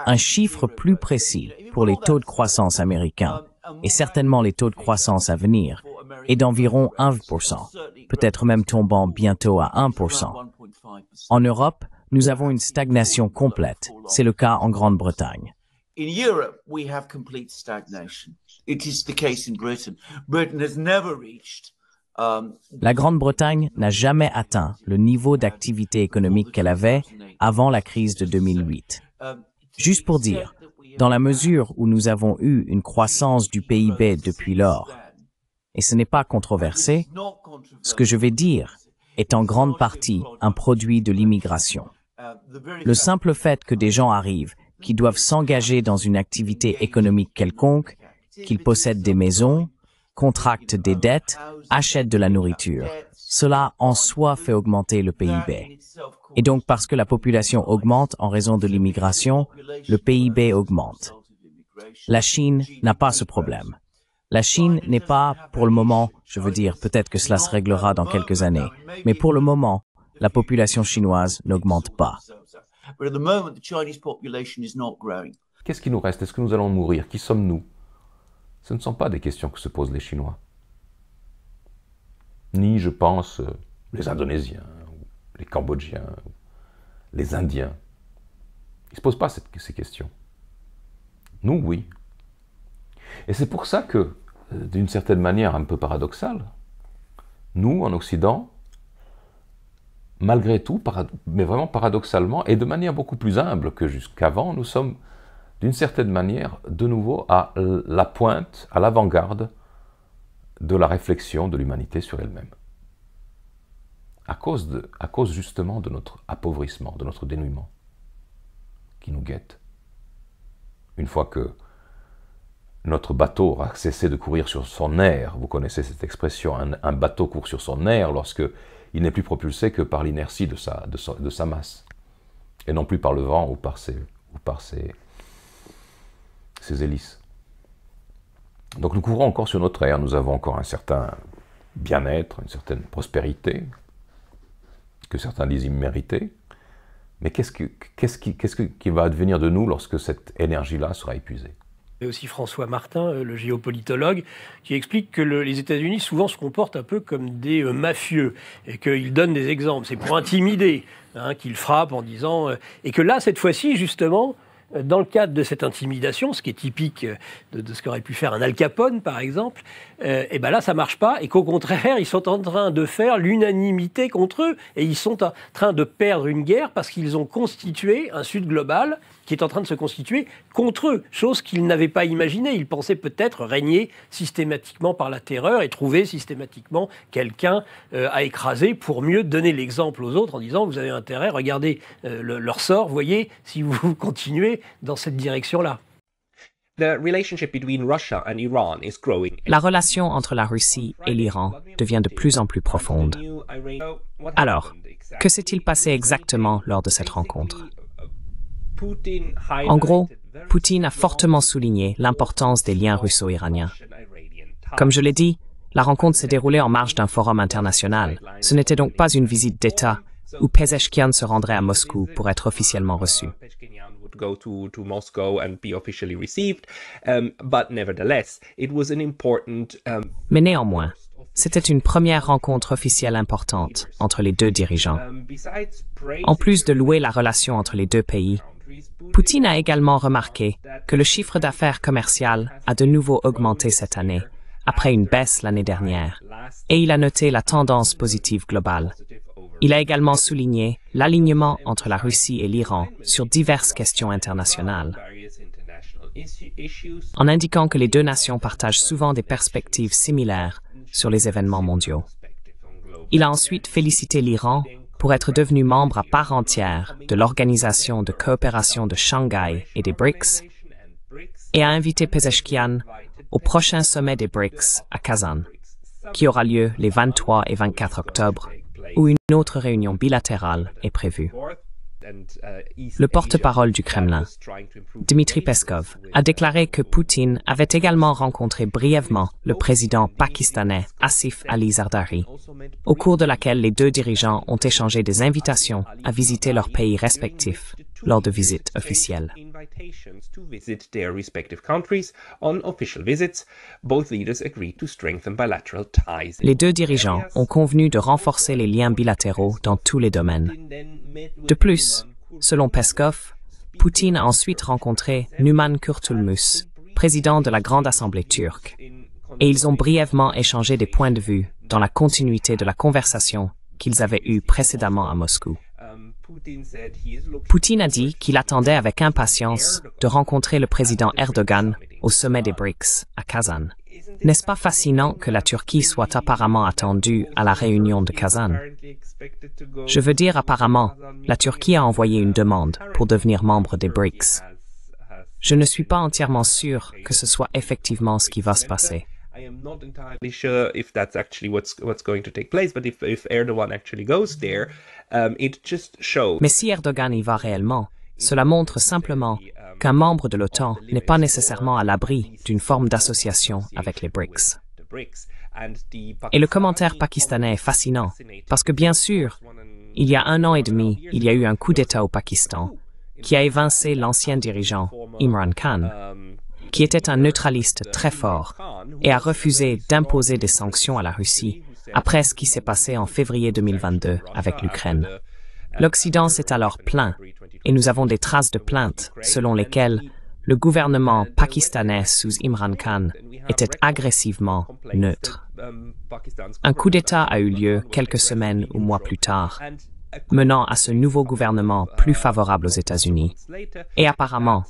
un chiffre plus précis pour les taux de croissance américains et certainement les taux de croissance à venir est d'environ 1%, peut-être même tombant bientôt à 1%. En Europe, nous avons une stagnation complète. C'est le cas en Grande-Bretagne. La Grande-Bretagne n'a jamais atteint le niveau d'activité économique qu'elle avait avant la crise de 2008. Juste pour dire, dans la mesure où nous avons eu une croissance du PIB depuis lors, et ce n'est pas controversé, ce que je vais dire est en grande partie un produit de l'immigration. Le simple fait que des gens arrivent qui doivent s'engager dans une activité économique quelconque, qu'ils possèdent des maisons, Contracte des dettes, achète de la nourriture. Cela en soi fait augmenter le PIB. Et donc parce que la population augmente en raison de l'immigration, le PIB augmente. La Chine n'a pas ce problème. La Chine n'est pas, pour le moment, je veux dire, peut-être que cela se réglera dans quelques années, mais pour le moment, la population chinoise n'augmente pas. Qu'est-ce qui nous reste Est-ce que nous allons mourir Qui sommes-nous ce ne sont pas des questions que se posent les Chinois. Ni, je pense, euh, les Indonésiens, les Cambodgiens, les Indiens. Ils ne se posent pas ces questions. Nous, oui. Et c'est pour ça que, euh, d'une certaine manière un peu paradoxale, nous, en Occident, malgré tout, mais vraiment paradoxalement, et de manière beaucoup plus humble que jusqu'avant, nous sommes d'une certaine manière, de nouveau à la pointe, à l'avant-garde de la réflexion de l'humanité sur elle-même. À cause, justement de notre appauvrissement, de notre dénouement qui nous guette. Une fois que notre bateau aura cessé de courir sur son air, vous connaissez cette expression, un, bateau court sur son air lorsque il n'est plus propulsé que par l'inertie de sa, masse, et non plus par le vent ou par ou par ses, ces hélices. Donc nous courons encore sur notre ère, nous avons encore un certain bien-être, une certaine prospérité, que certains disent imméritée, mais qu'est-ce, qui, va advenir de nous lorsque cette énergie-là sera épuisée et aussi François Martin, euh, le géopolitologue, qui explique que les États-Unis souvent se comportent un peu comme des euh, mafieux et qu'ils donnent des exemples. C'est pour intimider hein, qu'ils frappent en disant. Euh, et que là, cette fois-ci, justement, euh, dans le cadre de cette intimidation, ce qui est typique euh, de, ce qu'aurait pu faire un Al Capone, par exemple, euh, eh et ben là, ça marche pas, et qu'au contraire, ils sont en train de faire l'unanimité contre eux, et ils sont en train de perdre une guerre parce qu'ils ont constitué un Sud global qui est en train de se constituer contre eux, chose qu'ils n'avaient pas imaginée. Ils pensaient peut-être régner systématiquement par la terreur et trouver systématiquement quelqu'un euh, à écraser pour mieux donner l'exemple aux autres en disant vous avez intérêt, regardez euh, leur sort, voyez si vous continuez dans cette direction-là. La relation entre la Russie et l'Iran devient de plus en plus profonde. Alors, que s'est-il passé exactement lors de cette rencontre en gros, Poutine a fortement souligné l'importance des liens russo-iraniens. Comme je l'ai dit, la rencontre s'est déroulée en marge d'un forum international. Ce n'était donc pas une visite d'État où Pezeshkian se rendrait à Moscou pour être officiellement reçu. Um, um, Mais néanmoins, c'était une première rencontre officielle importante entre les deux dirigeants. Um, en plus de louer la relation entre les deux pays, Poutine a également remarqué que le chiffre d'affaires commercial a de nouveau augmenté cette année, après une baisse l'année dernière, et il a noté la tendance positive globale. Il a également souligné l'alignement entre la Russie et l'Iran sur diverses questions internationales, en indiquant que les deux nations partagent souvent des perspectives similaires sur les événements mondiaux. Il a ensuite félicité l'Iran pour être devenu membre à part entière de l'Organisation de coopération de Shanghai et des BRICS et à inviter Pezeshkian au prochain sommet des BRICS à Kazan, qui aura lieu les 23 et 24 octobre, où une autre réunion bilatérale est prévue. Uh, le porte-parole du Kremlin, Dmitri Peskov, a uh, déclaré que Poutine avait également rencontré brièvement le président pakistanais Asif Ali Zardari, au cours de laquelle les deux dirigeants ont échangé des invitations à visiter leurs pays respectifs lors de visites officielles. Les deux dirigeants ont convenu de renforcer les liens bilatéraux dans tous les domaines. De plus, selon Peskov, Poutine a ensuite rencontré Numan Kurtulmus, président de la Grande Assemblée turque, et ils ont brièvement échangé des points de vue dans la continuité de la conversation qu'ils avaient eue précédemment à Moscou. Poutine a dit qu'il attendait avec impatience de rencontrer le président Erdogan au sommet des BRICS à Kazan. N'est-ce pas fascinant que la Turquie soit apparemment attendue à la réunion de Kazan Je veux dire apparemment, la Turquie a envoyé une demande pour devenir membre des BRICS. Je ne suis pas entièrement sûr que ce soit effectivement ce qui va se passer. I am not entirely sure if that's actually what's going to take place, but if, Erdogan actually goes there, um, it just shows. Mais si Erdogan y va réellement, cela montre simplement qu'un membre de l'OTAN n'est pas nécessairement à l'abri d'une forme d'association avec les BRICS. Et le commentaire pakistanais est fascinant, parce que bien sûr, il y a un an et demi, il y a eu un coup d'État au Pakistan qui a évincé l'ancien dirigeant Imran Khan. Um, qui était un neutraliste très fort et a refusé d'imposer des sanctions à la Russie après ce qui s'est passé en février 2022 avec l'Ukraine. L'Occident s'est alors plaint et nous avons des traces de plaintes selon lesquelles le gouvernement pakistanais sous Imran Khan était agressivement neutre. Un coup d'État a eu lieu quelques semaines ou mois plus tard menant à ce nouveau gouvernement plus favorable aux États-Unis. Et apparemment,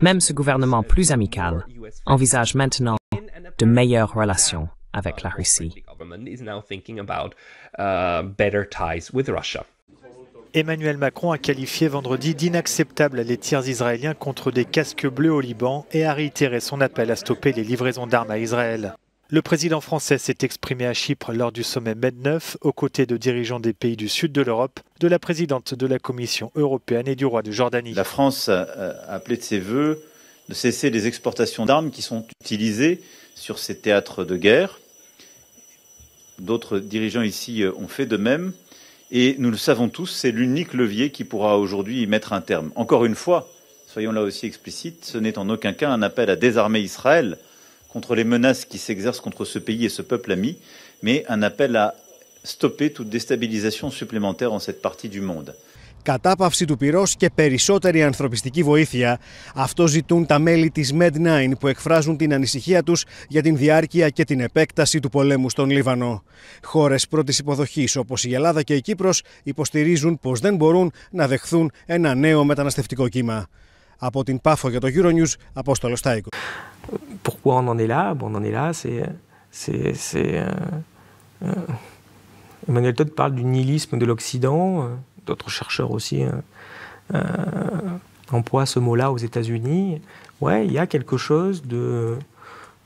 même ce gouvernement plus amical envisage maintenant de meilleures relations avec la Russie. Uh, Emmanuel Macron a qualifié vendredi d'inacceptable les tirs israéliens contre des casques bleus au Liban et a réitéré son appel à stopper les livraisons d'armes à Israël. Le président français s'est exprimé à Chypre lors du sommet Med 9 aux côtés de dirigeants des pays du sud de l'Europe, de la présidente de la Commission européenne et du roi de Jordanie. La France a appelé de ses voeux de cesser les exportations d'armes qui sont utilisées sur ces théâtres de guerre. D'autres dirigeants ici euh, ont fait de même. Et nous le savons tous, c'est l'unique levier qui pourra aujourd'hui y mettre un terme. Encore une fois, soyons là aussi explicites, ce n'est en aucun cas un appel à désarmer Israël. contre les menaces qui s'exercent contre ce pays et en cette partie du monde. Κατάπαυση του πυρός και περισσότερη ανθρωπιστική βοήθεια. Αυτό ζητούν τα μέλη της Med9 που εκφράζουν την ανησυχία τους για την διάρκεια και την επέκταση του πολέμου στον Λίβανο. Χώρες πρώτης υποδοχής όπως η Ελλάδα και η Κύπρος υποστηρίζουν πως δεν μπορούν να δεχθούν ένα νέο μεταναστευτικό κύμα. Pourquoi on en est là bon, On en est là, c'est. Euh, euh, Emmanuel Todd parle du nihilisme de l'Occident, d'autres chercheurs aussi euh, emploient ce mot-là aux États-Unis. Ouais, il y a quelque chose de,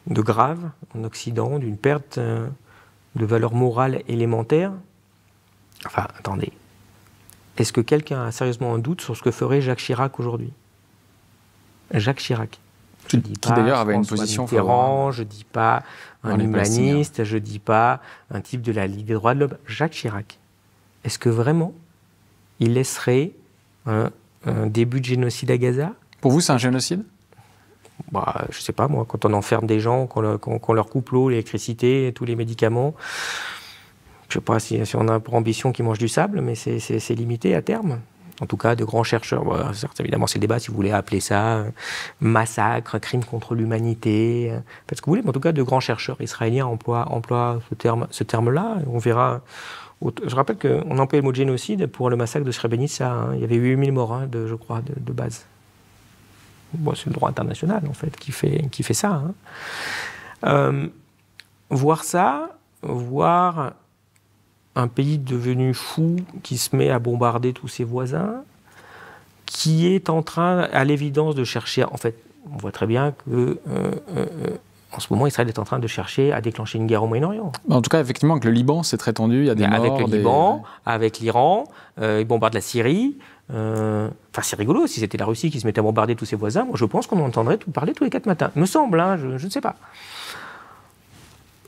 de grave en Occident, d'une perte de valeur morale élémentaire. Enfin, attendez. Est-ce que quelqu'un a sérieusement un doute sur ce que ferait Jacques Chirac aujourd'hui Jacques Chirac. Je qui, dis d'ailleurs avait une position je dis pas un humaniste, hein. je dis pas un type de la Ligue des droits de l'homme. Jacques Chirac. Est-ce que vraiment il laisserait un, début de génocide à Gaza Pour vous, c'est un génocide bah, Je sais pas, moi, quand on enferme des gens, qu'on leur, leur coupe l'eau, l'électricité, tous les médicaments, je sais pas si, si on a pour ambition qu'ils mangent du sable, mais c'est limité à terme en tout cas de grands chercheurs. Bon, évidemment, c'est le débat si vous voulez appeler ça euh, massacre, crime contre l'humanité, euh, ce que vous voulez, mais en tout cas de grands chercheurs israéliens emploient, ce terme-là. on verra. Je rappelle qu'on employait le mot génocide pour le massacre de Srebrenica. Hein. Il y avait 8000 morts, hein, je crois, de, base. Bon, c'est le droit international, en fait, qui fait, ça. Hein. Euh, voir ça, voir un pays devenu fou qui se met à bombarder tous ses voisins, qui est en train, à l'évidence, de chercher. En fait, on voit très bien que. Euh, euh, euh, en ce moment, Israël est en train de chercher à déclencher une guerre au Moyen-Orient. En tout cas, effectivement, avec le Liban, c'est très tendu. Il y a des morts, Avec le Liban, avec l'Iran, ils bombardent la Syrie. Enfin, c'est rigolo. Si c'était la Russie qui se mettait à bombarder tous ses voisins, je pense qu'on entendrait tout parler tous les quatre matins. Me semble, hein, je ne sais pas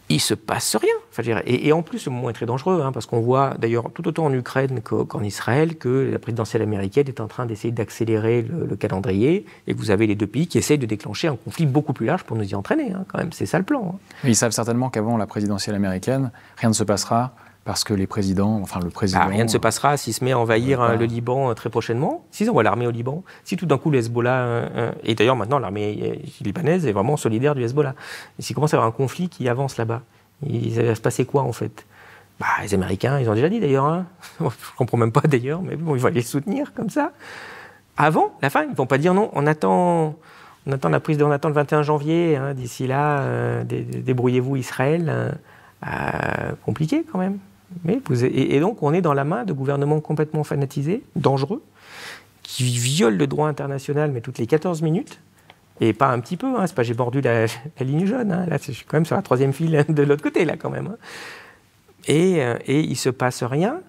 il se passe rien. Enfin, et, en plus, ce moment est très dangereux, hein, parce qu'on voit d'ailleurs tout autant en Ukraine qu'en Israël que la présidentielle américaine est en train d'essayer d'accélérer le, calendrier, et vous avez les deux pays qui essayent de déclencher un conflit beaucoup plus large pour nous y entraîner, hein, quand même. C'est ça le plan. Hein. Ils savent certainement qu'avant la présidentielle américaine, rien ne se passera parce que les présidents, enfin le président. Ah, rien ne se euh, passera s'il se met à envahir euh, euh, le Liban très prochainement, s'ils envoient l'armée au Liban, si tout d'un coup le Hezbollah. et d'ailleurs maintenant l'armée libanaise est vraiment solidaire du Hezbollah. S'il commence à avoir un conflit qui avance là-bas, il va se passer quoi en fait bah, Les Américains, ils ont déjà dit d'ailleurs, hein. je ne comprends même pas d'ailleurs, mais bon, ils vont les soutenir comme ça. Avant la fin, ils ne vont pas dire non, on attend. On attend la prise, de, on attend le 21 janvier. Hein. D'ici là, débrouillez-vous Israël. Hein. compliqué quand même et, donc on est dans la main de gouvernements complètement fanatisés, dangereux, qui violent le droit international, mais toutes les 14 minutes. Et pas un petit peu, hein, c'est pas j'ai bordu la, ligne jaune, hein. là je suis quand même sur la troisième file de l'autre côté, là quand même. Hein. Et, euh, et il se passe rien,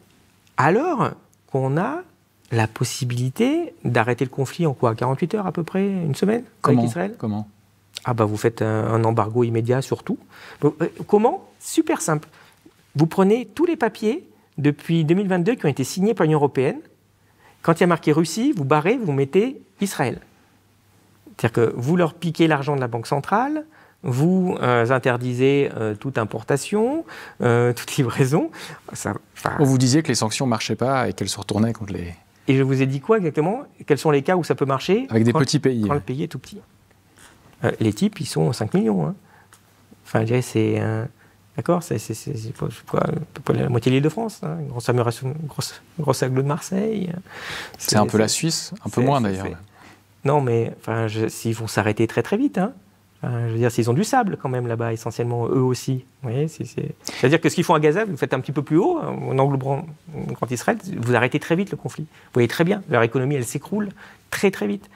alors qu'on a la possibilité d'arrêter le conflit en quoi 48 heures à peu près Une semaine Comment avec Israël Comment Ah bah vous faites un embargo immédiat sur tout. Euh, comment Super simple. Vous prenez tous les papiers depuis 2022 qui ont été signés par l'Union européenne. Quand il y a marqué Russie, vous barrez, vous mettez Israël. C'est-à-dire que vous leur piquez l'argent de la Banque centrale, vous euh, interdisez euh, toute importation, euh, toute livraison. On vous disiez que les sanctions ne marchaient pas et qu'elles se retournaient contre les... Et je vous ai dit quoi exactement Quels sont les cas où ça peut marcher Avec des petits pays. Quand le pays est tout petit. les types, ils sont 5 millions. Hein. Enfin, je dirais, c'est... D'accord C'est quoi La moitié de l'île de France, hein. une grosse, grosse, grosse de Marseille. C'est un peu la Suisse, un peu moins d'ailleurs. Non, mais s'ils vont s'arrêter très très vite, hein. je veux dire, s'ils ont du sable quand même là-bas, essentiellement eux aussi. C'est-à-dire que ce qu'ils font à Gaza, vous faites un petit peu plus haut, hein, en englobant Grand Israël, vous arrêtez très vite le conflit. Vous voyez très bien, leur économie, elle s'écroule très très vite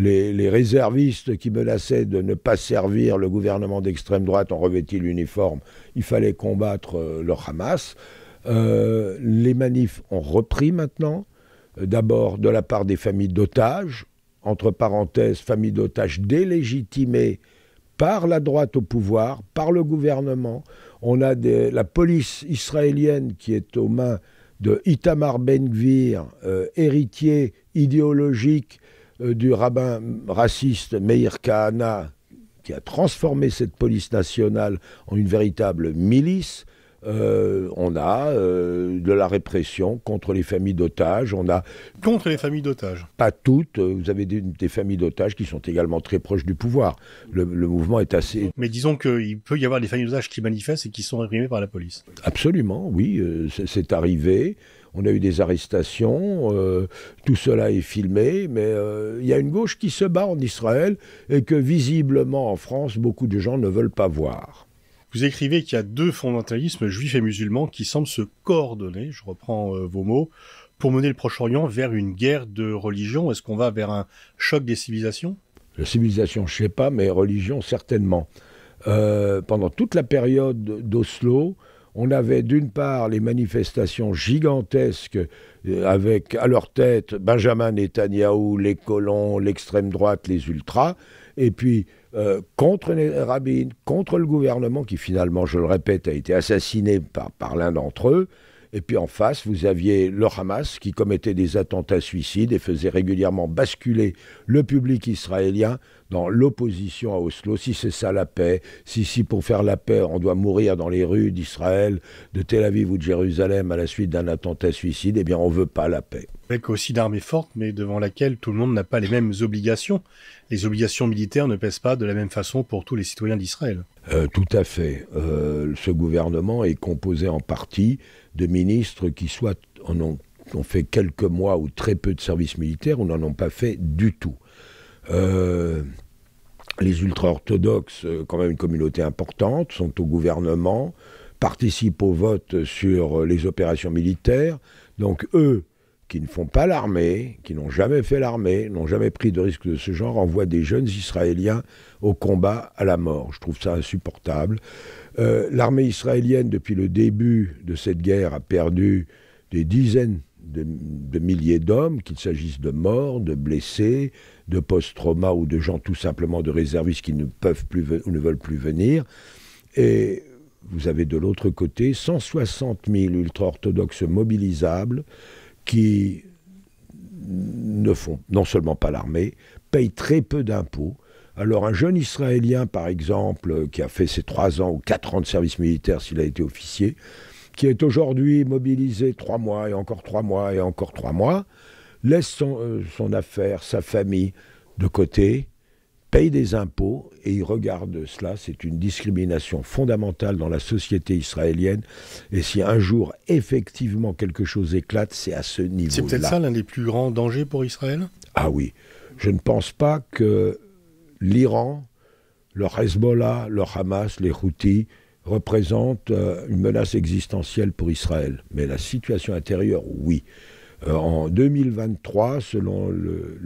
les, réservistes qui menaçaient de ne pas servir le gouvernement d'extrême droite ont revêti l'uniforme. Il fallait combattre euh, le Hamas. Euh, les manifs ont repris maintenant, euh, d'abord de la part des familles d'otages, entre parenthèses, familles d'otages délégitimées par la droite au pouvoir, par le gouvernement. On a la police israélienne qui est aux mains de Itamar Ben-Gvir, héritier idéologique euh, du rabbin raciste Meir Kahana, qui a transformé cette police nationale en une véritable milice. Euh, on a euh, de la répression contre les familles d'otages. On a contre les familles d'otages. Pas toutes. Vous avez des, familles d'otages qui sont également très proches du pouvoir. Le, mouvement est assez. Mais disons qu'il peut y avoir des familles d'otages qui manifestent et qui sont réprimées par la police. Absolument, oui, c'est arrivé on a eu des arrestations, euh, tout cela est filmé, mais euh, il y a une gauche qui se bat en Israël et que visiblement en France, beaucoup de gens ne veulent pas voir. Vous écrivez qu'il y a deux fondamentalismes juifs et musulmans qui semblent se coordonner, je reprends euh, vos mots, pour mener le Proche-Orient vers une guerre de religion. Est-ce qu'on va vers un choc des civilisations La civilisation, je ne sais pas, mais religion certainement. pendant toute la période d'Oslo, on avait d'une part les manifestations gigantesques euh, avec à leur tête Benjamin Netanyahou, les colons, l'extrême droite, les ultras, et puis euh, contre les Rabin, contre le gouvernement qui finalement, je le répète, a été assassiné par l'un d'entre eux. Et puis en face, vous aviez le Hamas qui commettait des attentats suicides et faisait régulièrement basculer le public israélien dans l'opposition à Oslo, si c'est ça la paix, si, si pour faire la paix on doit mourir dans les rues d'Israël, de Tel Aviv ou de Jérusalem à la suite d'un attentat suicide, eh bien on ne veut pas la paix. Avec aussi d'armée forte, mais devant laquelle tout le monde n'a pas les mêmes obligations. Les obligations militaires ne pèsent pas de la même façon pour tous les citoyens d'Israël. Euh, tout à fait. Euh, ce gouvernement est composé en partie de ministres qui soit en ont fait quelques mois ou très peu de services militaires ou n'en ont pas fait du tout. Euh, les ultra-orthodoxes, euh, quand même une communauté importante, sont au gouvernement, participent au vote sur euh, les opérations militaires. Donc eux, qui ne font pas l'armée, qui n'ont jamais fait l'armée, n'ont jamais pris de risque de ce genre, envoient des jeunes Israéliens au combat, à la mort. Je trouve ça insupportable. l'armée israélienne, depuis le début de cette guerre, a perdu des dizaines de milliers d'hommes, qu'il s'agisse de morts, de blessés, de post-trauma ou de gens tout simplement de réservistes qui ne peuvent plus ou ne veulent plus venir. Et vous avez de l'autre côté 160 000 ultra-orthodoxes mobilisables qui ne font non seulement pas l'armée, payent très peu d'impôts. Alors un jeune Israélien, par exemple, qui a fait ses 3 ans ou 4 ans de service militaire s'il a été officier, qui est aujourd'hui mobilisé 3 mois et encore 3 mois et encore 3 mois, laisse euh, son, affaire, sa famille de côté, paye des impôts et il regarde cela. C'est une discrimination fondamentale dans la société israélienne. Et si un jour, effectivement, quelque chose éclate, c'est à ce niveau-là. C'est peut-être ça l'un des plus grands dangers pour Israël Ah oui. Je ne pense pas que l'Iran, le Hezbollah, le Hamas, les Houthis représentent euh, une menace existentielle pour Israël. Mais la situation intérieure, oui. Euh, en 2023, selon le,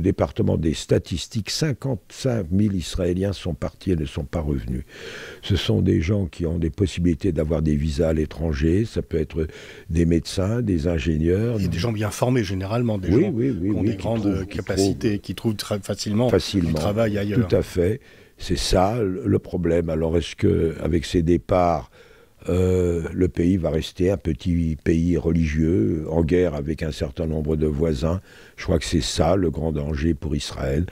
département des statistiques, 55 000 Israéliens sont partis et ne sont pas revenus. Ce sont des gens qui ont des possibilités d'avoir des visas à l'étranger. Ça peut être des médecins, des ingénieurs. a des gens bien formés généralement, des gens qui ont des grandes capacités, qui trouvent, facilement, facilement du travail ailleurs. Tout à fait. C'est ça le problème. Alors est-ce que avec ces départs, euh, le pays va rester un petit pays religieux, en guerre avec un certain nombre de voisins. Je crois que c'est ça le grand danger pour Israël.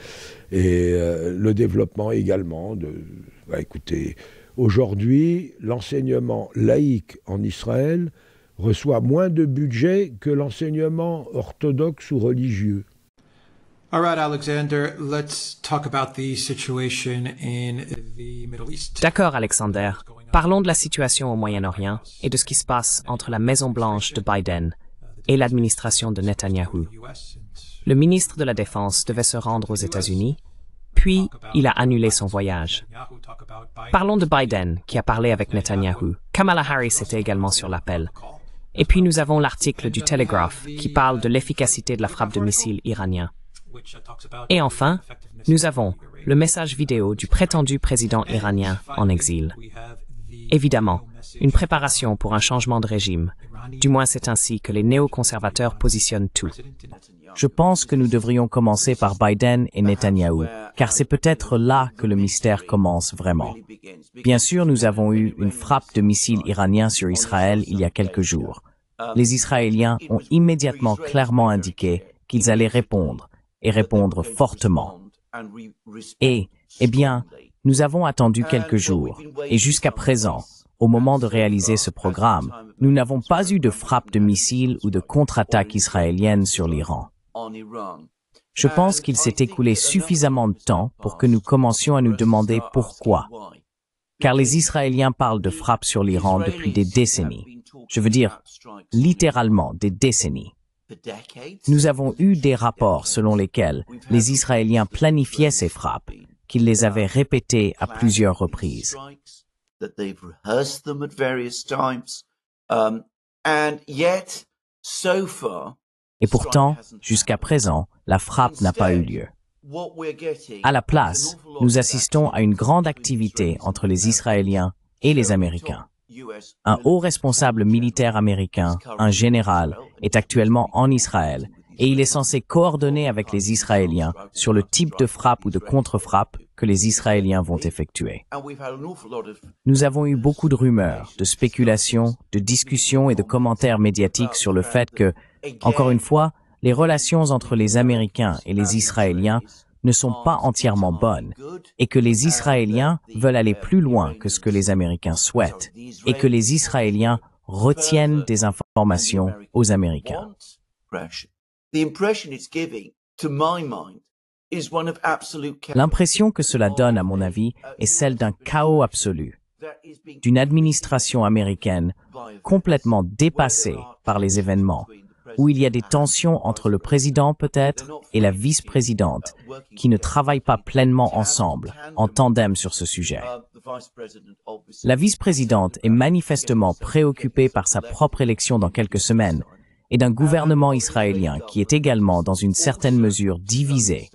Et euh, le développement également de... Bah, écoutez, aujourd'hui, l'enseignement laïque en Israël reçoit moins de budget que l'enseignement orthodoxe ou religieux. Alexander, D'accord, Alexander. Parlons de la situation au Moyen-Orient et de ce qui se passe entre la Maison-Blanche de Biden et l'administration de Netanyahu. Le ministre de la Défense devait se rendre aux États-Unis, puis il a annulé son voyage. Parlons de Biden, qui a parlé avec Netanyahu. Kamala Harris était également sur l'appel. Et puis nous avons l'article du Telegraph qui parle de l'efficacité de la frappe de missiles iranien. Uh, et enfin, nous avons le message vidéo du prétendu président iranien en exil. Évidemment, une préparation pour un changement de régime. Du moins, c'est ainsi que les néoconservateurs positionnent tout. Je pense que nous devrions commencer par Biden et Netanyahu, car c'est peut-être là que le mystère commence vraiment. Bien sûr, nous avons eu une frappe de missiles iraniens sur Israël il y a quelques jours. Um, les Israéliens ont immédiatement clairement indiqué qu'ils allaient répondre et répondre fortement. Et, eh bien, nous avons attendu quelques jours, et jusqu'à présent, au moment de réaliser ce programme, nous n'avons pas eu de frappe de missiles ou de contre-attaque israélienne sur l'Iran. Je pense qu'il s'est écoulé suffisamment de temps pour que nous commencions à nous demander pourquoi. Car les Israéliens parlent de frappe sur l'Iran depuis des décennies. Je veux dire, littéralement des décennies. Nous avons eu des rapports selon lesquels les Israéliens planifiaient ces frappes, qu'ils les avaient répétées à plusieurs reprises. Et pourtant, jusqu'à présent, la frappe n'a pas eu lieu. À la place, nous assistons à une grande activité entre les Israéliens et les Américains. Un haut responsable militaire américain, un général, est actuellement en Israël et il est censé coordonner avec les Israéliens sur le type de frappe ou de contre-frappe que les Israéliens vont effectuer. Nous avons eu beaucoup de rumeurs, de spéculations, de discussions et de commentaires médiatiques sur le fait que, encore une fois, les relations entre les Américains et les Israéliens ne sont pas entièrement bonnes et que les Israéliens veulent aller plus loin que ce que les Américains souhaitent et que les Israéliens retiennent des informations aux Américains. L'impression que cela donne, à mon avis, est celle d'un chaos absolu, d'une administration américaine complètement dépassée par les événements, où il y a des tensions entre le président peut-être et la vice-présidente qui ne travaillent pas pleinement ensemble, en tandem sur ce sujet. La vice-présidente est manifestement préoccupée par sa propre élection dans quelques semaines et d'un gouvernement israélien qui est également dans une certaine mesure divisé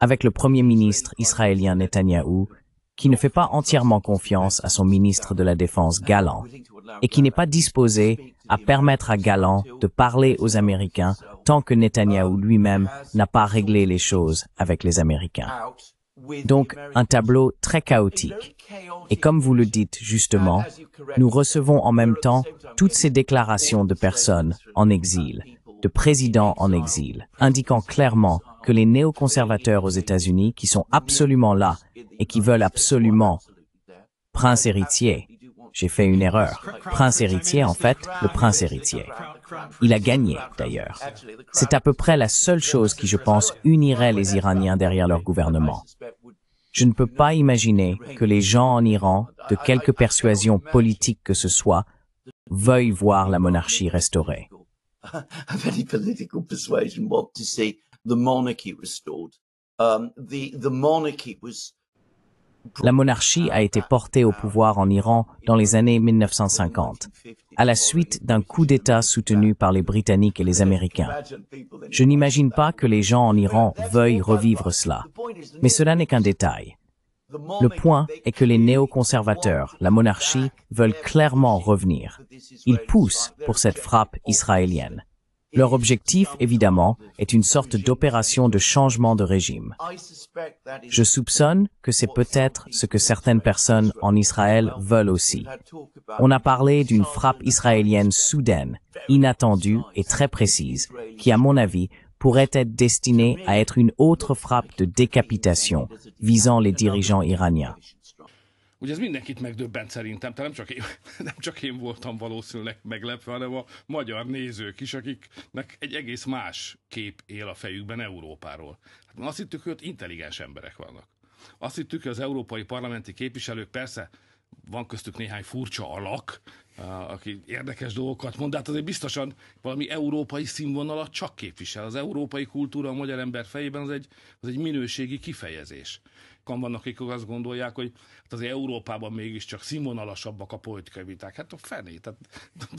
avec le premier ministre israélien Netanyahou qui ne fait pas entièrement confiance à son ministre de la Défense Galant et qui n'est pas disposé à permettre à Galant de parler aux Américains tant que Netanyahu lui-même n'a pas réglé les choses avec les Américains. Donc, un tableau très chaotique. Et comme vous le dites justement, nous recevons en même temps toutes ces déclarations de personnes en exil, de présidents en exil, indiquant clairement que les néoconservateurs aux États-Unis qui sont absolument là et qui veulent absolument prince héritier, j'ai fait une erreur. Prince héritier, en fait, le prince héritier. Il a gagné, d'ailleurs. C'est à peu près la seule chose qui, je pense, unirait les Iraniens derrière leur gouvernement. Je ne peux pas imaginer que les gens en Iran, de quelque persuasion politique que ce soit, veuillent voir la monarchie restaurée. La monarchie a été portée au pouvoir en Iran dans les années 1950, à la suite d'un coup d'État soutenu par les Britanniques et les Américains. Je n'imagine pas que les gens en Iran veuillent revivre cela, mais cela n'est qu'un détail. Le point est que les néoconservateurs, la monarchie, veulent clairement revenir. Ils poussent pour cette frappe israélienne. Leur objectif, évidemment, est une sorte d'opération de changement de régime. Je soupçonne que c'est peut-être ce que certaines personnes en Israël veulent aussi. On a parlé d'une frappe israélienne soudaine, inattendue et très précise, qui, à mon avis, pourrait être destinée à être une autre frappe de décapitation visant les dirigeants iraniens. Ugye ez mindenkit megdöbbent szerintem, tehát nem csak én, nem csak én voltam valószínűleg meglepve, hanem a magyar nézők is, akiknek egy egész más kép él a fejükben Európáról. Hát azt hittük, hogy ott intelligens emberek vannak. Azt hittük, hogy az európai parlamenti képviselők persze van köztük néhány furcsa alak, aki érdekes dolgokat mond, de hát azért biztosan valami európai színvonalat csak képvisel. Az európai kultúra a magyar ember fejében az egy, az egy minőségi kifejezés sokan vannak, akik azt gondolják, hogy hát az Európában mégiscsak színvonalasabbak a politikai viták. Hát a fené, tehát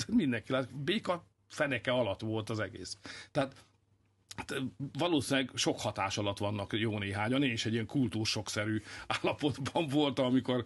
mindenki lát, béka feneke alatt volt az egész. Tehát Hát valószínűleg sok hatás alatt vannak jó néhányan. Én is egy ilyen kultúrsokszerű állapotban voltam, amikor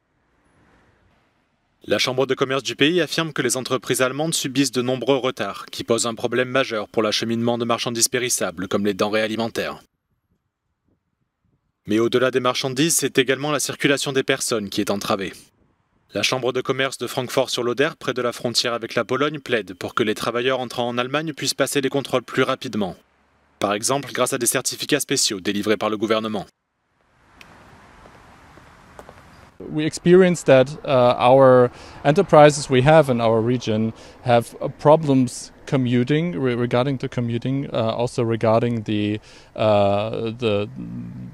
La Chambre de commerce du pays affirme que les entreprises allemandes subissent de nombreux retards, qui posent un problème majeur pour l'acheminement de marchandises périssables comme les denrées alimentaires. Mais au-delà des marchandises, c'est également la circulation des personnes qui est entravée. La Chambre de commerce de Francfort-sur-l'Oder, près de la frontière avec la Pologne, plaide pour que les travailleurs entrant en Allemagne puissent passer les contrôles plus rapidement. Par exemple, grâce à des certificats spéciaux délivrés par le gouvernement. we experience that uh, our enterprises we have in our region have uh, problems commuting re regarding to commuting uh, also regarding the, uh, the,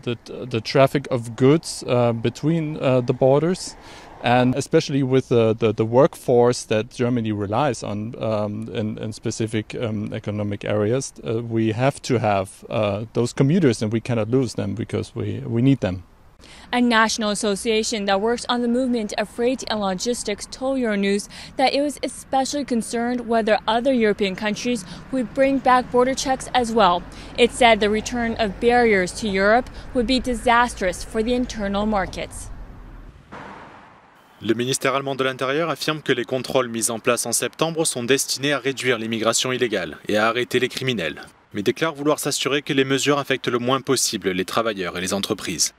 the the traffic of goods uh, between uh, the borders and especially with the, the, the, workforce that Germany relies on um, in, in, specific um, economic areas, we have to have those commuters and we cannot lose them because we, we need them. a national association that works on the movement of freight and logistics, told Euronews that it was especially concerned whether other European countries would bring back border checks as well. It said the return of barriers to Europe would be disastrous for the internal markets. Le ministère allemand de l'Intérieur affirme que les contrôles mis en place en septembre sont destinés à réduire l'immigration illégale et à arrêter les criminels, mais déclare vouloir s'assurer que les mesures affectent le moins possible les travailleurs et les entreprises.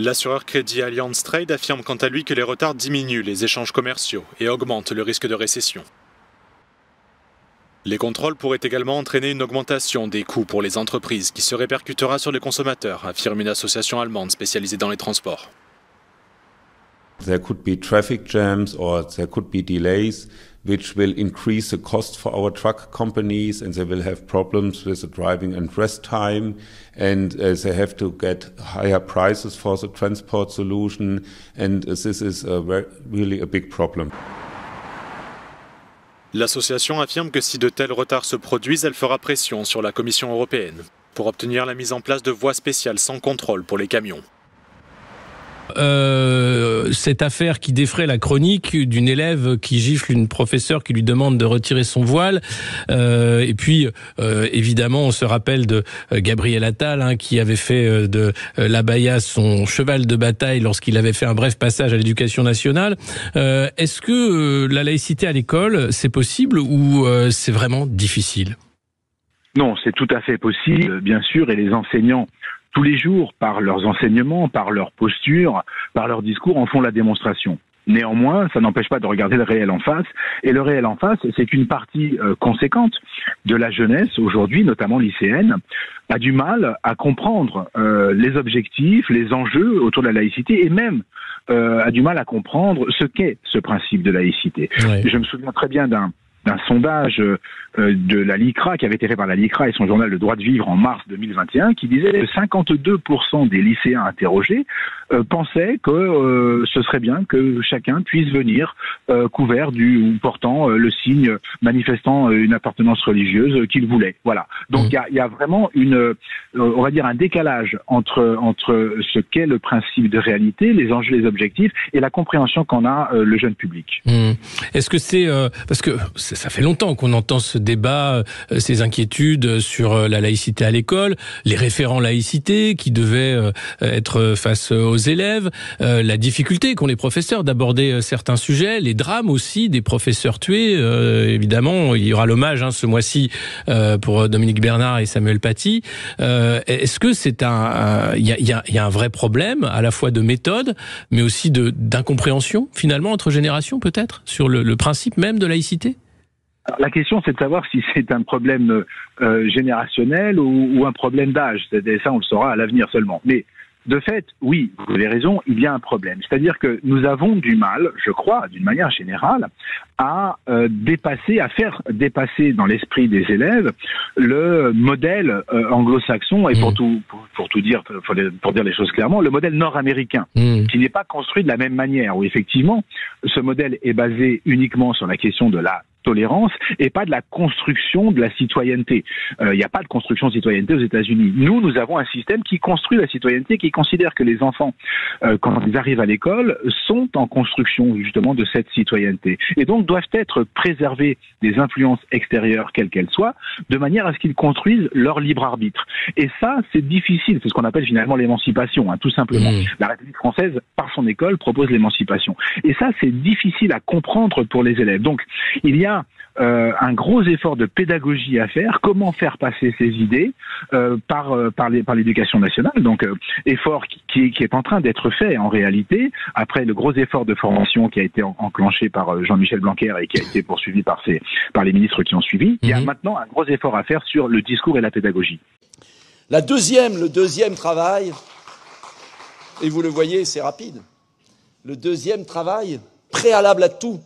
L'assureur Crédit Alliance Trade affirme quant à lui que les retards diminuent les échanges commerciaux et augmentent le risque de récession. Les contrôles pourraient également entraîner une augmentation des coûts pour les entreprises qui se répercutera sur les consommateurs, affirme une association allemande spécialisée dans les transports. which will increase the cost for our truck companies and they will have problems with the driving and rest time and uh, they have to get higher prices for the transport solution and uh, this is a very, really a big problem. L'association affirme que si de tels retards se produisent, elle fera pression sur la Commission européenne pour obtenir la mise en place de voies spéciales sans contrôle pour les camions. Euh, cette affaire qui défrait la chronique d'une élève qui gifle une professeure qui lui demande de retirer son voile. Euh, et puis, euh, évidemment, on se rappelle de euh, Gabriel Attal hein, qui avait fait de l'abaya son cheval de bataille lorsqu'il avait fait un bref passage à l'éducation nationale. Est-ce que la laïcité à l'école, c'est possible ou c'est vraiment difficile non, c'est tout à fait possible, bien sûr, et les enseignants tous les jours, par leurs enseignements, par leur posture, par leurs discours, en font la démonstration. Néanmoins, ça n'empêche pas de regarder le réel en face. Et le réel en face, c'est qu'une partie euh, conséquente de la jeunesse, aujourd'hui, notamment lycéenne, a du mal à comprendre euh, les objectifs, les enjeux autour de la laïcité et même euh, a du mal à comprendre ce qu'est ce principe de laïcité. Je me souviens très bien d'un un sondage euh, de la LICRA, qui avait été fait par la LICRA et son journal Le Droit de Vivre en mars 2021, qui disait que 52% des lycéens interrogés euh, pensait que euh, ce serait bien que chacun puisse venir euh, couvert du ou portant le signe manifestant une appartenance religieuse qu'il voulait. Voilà. Donc mmh. il y, a, vraiment une, on va dire un décalage entre entre ce qu'est le principe de réalité, les enjeux, les objectifs et la compréhension qu'en a le jeune public. Mmh. Est-ce que c'est parce que ça fait longtemps qu'on entend ce débat, ces inquiétudes sur la laïcité à l'école, les référents laïcité qui devaient être face aux élèves, euh, la difficulté qu'ont les professeurs d'aborder euh, certains sujets, les drames aussi des professeurs tués. Euh, évidemment, il y aura l'hommage hein, ce mois-ci pour Dominique Bernard et Samuel Paty. Est-ce que c'est un, il y a, un vrai problème à la fois de méthode, mais aussi de d'incompréhension finalement entre générations peut-être sur le, principe même de laïcité. La question, c'est de savoir si c'est un problème générationnel ou, un problème d'âge. Ça, on le saura à l'avenir seulement. Mais de fait, oui, vous avez raison, il y a un problème. C'est-à-dire que nous avons du mal, je crois, d'une manière générale, à euh, dépasser, à faire dépasser dans l'esprit des élèves le modèle euh, anglo-saxon et pour mm. tout pour, tout dire, pour, dire les choses clairement, le modèle nord-américain, mm. qui n'est pas construit de la même manière. Où effectivement, ce modèle est basé uniquement sur la question de la tolérance et pas de la construction de la citoyenneté. Il euh, n'y a pas de construction de citoyenneté aux États-Unis. Nous, nous avons un système qui construit la citoyenneté, qui considère que les enfants, euh, quand ils arrivent à l'école, sont en construction justement de cette citoyenneté et donc doivent être préservés des influences extérieures, quelles qu'elles soient, de manière à ce qu'ils construisent leur libre arbitre. Et ça, c'est difficile. C'est ce qu'on appelle finalement l'émancipation, hein, tout simplement. Mmh. La République française, par son école, propose l'émancipation. Et ça, c'est difficile à comprendre pour les élèves. Donc, il y a euh, un gros effort de pédagogie à faire. Comment faire passer ces idées euh, par euh, par l'éducation nationale. Donc effort qui, est en train d'être fait en réalité après le gros effort de formation qui a été enclenché par Jean-Michel Blanquer et qui a été poursuivi par par les ministres qui ont suivi. Il y a mhm. maintenant un gros effort à faire sur le discours et la pédagogie. La deuxième, le deuxième travail, et vous le voyez, c'est rapide. Le deuxième travail, préalable à tout,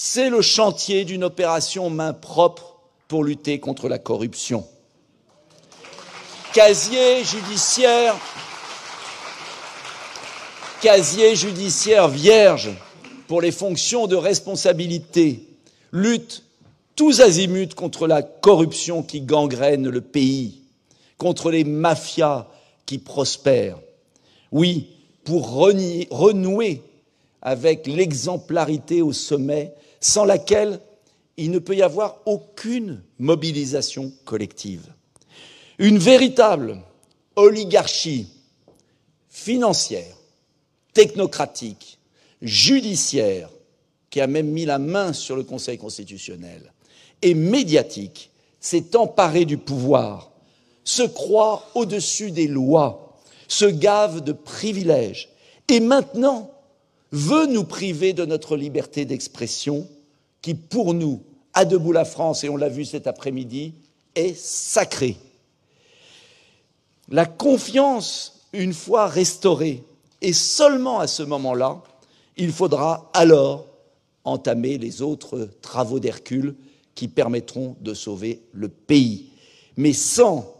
c'est le chantier d'une opération main propre pour lutter contre la corruption. Casier judiciaire, casier judiciaire vierge pour les fonctions de responsabilité, lutte tous azimuts contre la corruption qui gangrène le pays, contre les mafias qui prospèrent. Oui, pour renouer avec l'exemplarité au sommet sans laquelle il ne peut y avoir aucune mobilisation collective. Une véritable oligarchie financière, technocratique, judiciaire, qui a même mis la main sur le Conseil constitutionnel, et médiatique, s'est emparée du pouvoir, se croit au-dessus des lois, se gave de privilèges, et maintenant veut nous priver de notre liberté d'expression qui, pour nous, à Debout la France, et on l'a vu cet après-midi, est sacrée. La confiance, une fois restaurée, et seulement à ce moment-là, il faudra alors entamer les autres travaux d'Hercule qui permettront de sauver le pays. Mais sans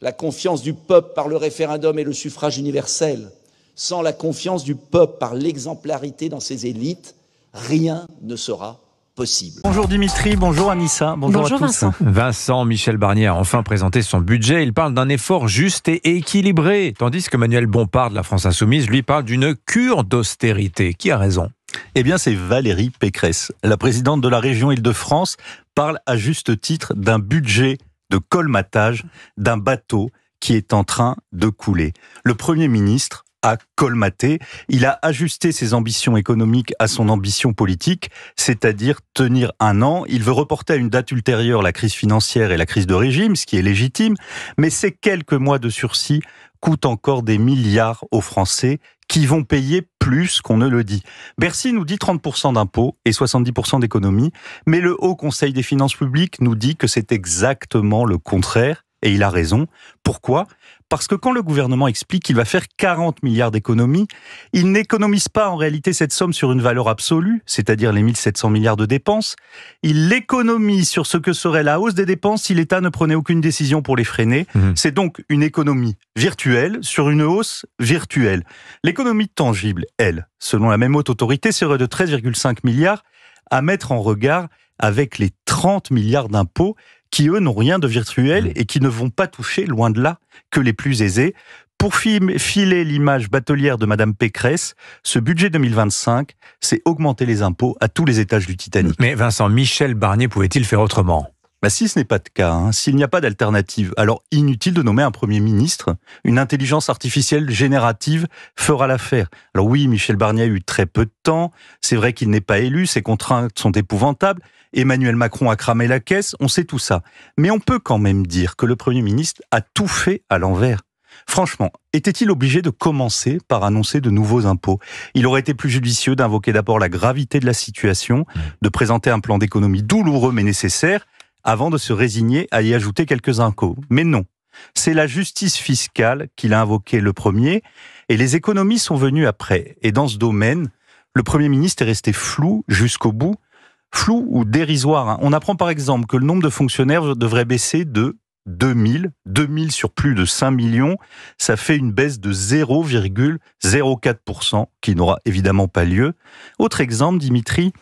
la confiance du peuple par le référendum et le suffrage universel, sans la confiance du peuple par l'exemplarité dans ses élites, rien ne sera Possible. Bonjour Dimitri, bonjour Anissa, bonjour, Vincent. Vincent Michel Barnier a enfin présenté son budget. Il parle d'un effort juste et équilibré, tandis que Manuel Bompard de la France Insoumise lui parle d'une cure d'austérité. Qui a raison eh bien, c'est Valérie Pécresse. La présidente de la région Île-de-France parle à juste titre d'un budget de colmatage d'un bateau qui est en train de couler. Le Premier ministre a colmaté, Il a ajusté ses ambitions économiques à son ambition politique, c'est-à-dire tenir un an. Il veut reporter à une date ultérieure la crise financière et la crise de régime, ce qui est légitime, mais ces quelques mois de sursis coûtent encore des milliards aux Français qui vont payer plus qu'on ne le dit. Bercy nous dit 30% d'impôts et 70% d'économies, mais le Haut Conseil des finances publiques nous dit que c'est exactement le contraire. Et il a raison. Pourquoi Parce que quand le gouvernement explique qu'il va faire 40 milliards d'économies, il n'économise pas en réalité cette somme sur une valeur absolue, c'est-à-dire les 1700 milliards de dépenses. Il l'économise sur ce que serait la hausse des dépenses si l'État ne prenait aucune décision pour les freiner. Mmh. C'est donc une économie virtuelle sur une hausse virtuelle. L'économie tangible, elle, selon la même haute autorité, serait de 13,5 milliards à mettre en regard avec les 30 milliards d'impôts qui eux n'ont rien de virtuel mmh. et qui ne vont pas toucher, loin de là, que les plus aisés. Pour filer l'image batelière de Madame Pécresse, ce budget 2025, c'est augmenter les impôts à tous les étages du Titanic. Mais Vincent, Michel Barnier pouvait-il faire autrement bah, si ce n'est pas le cas, hein. s'il n'y a pas d'alternative, alors inutile de nommer un Premier ministre. Une intelligence artificielle générative fera l'affaire. Alors oui, Michel Barnier a eu très peu de temps, c'est vrai qu'il n'est pas élu, ses contraintes sont épouvantables, Emmanuel Macron a cramé la caisse, on sait tout ça. Mais on peut quand même dire que le Premier ministre a tout fait à l'envers. Franchement, était-il obligé de commencer par annoncer de nouveaux impôts Il aurait été plus judicieux d'invoquer d'abord la gravité de la situation, mmh. de présenter un plan d'économie douloureux mais nécessaire, avant de se résigner à y ajouter quelques impôts. Mais non, c'est la justice fiscale qu'il a invoquée le premier, et les économies sont venues après. Et dans ce domaine, le Premier ministre est resté flou jusqu'au bout, flou ou dérisoire. Hein. On apprend par exemple que le nombre de fonctionnaires devrait baisser de 2000, 2000 sur plus de 5 millions, ça fait une baisse de 0,04% qui n'aura évidemment pas lieu. Autre exemple, Dimitri,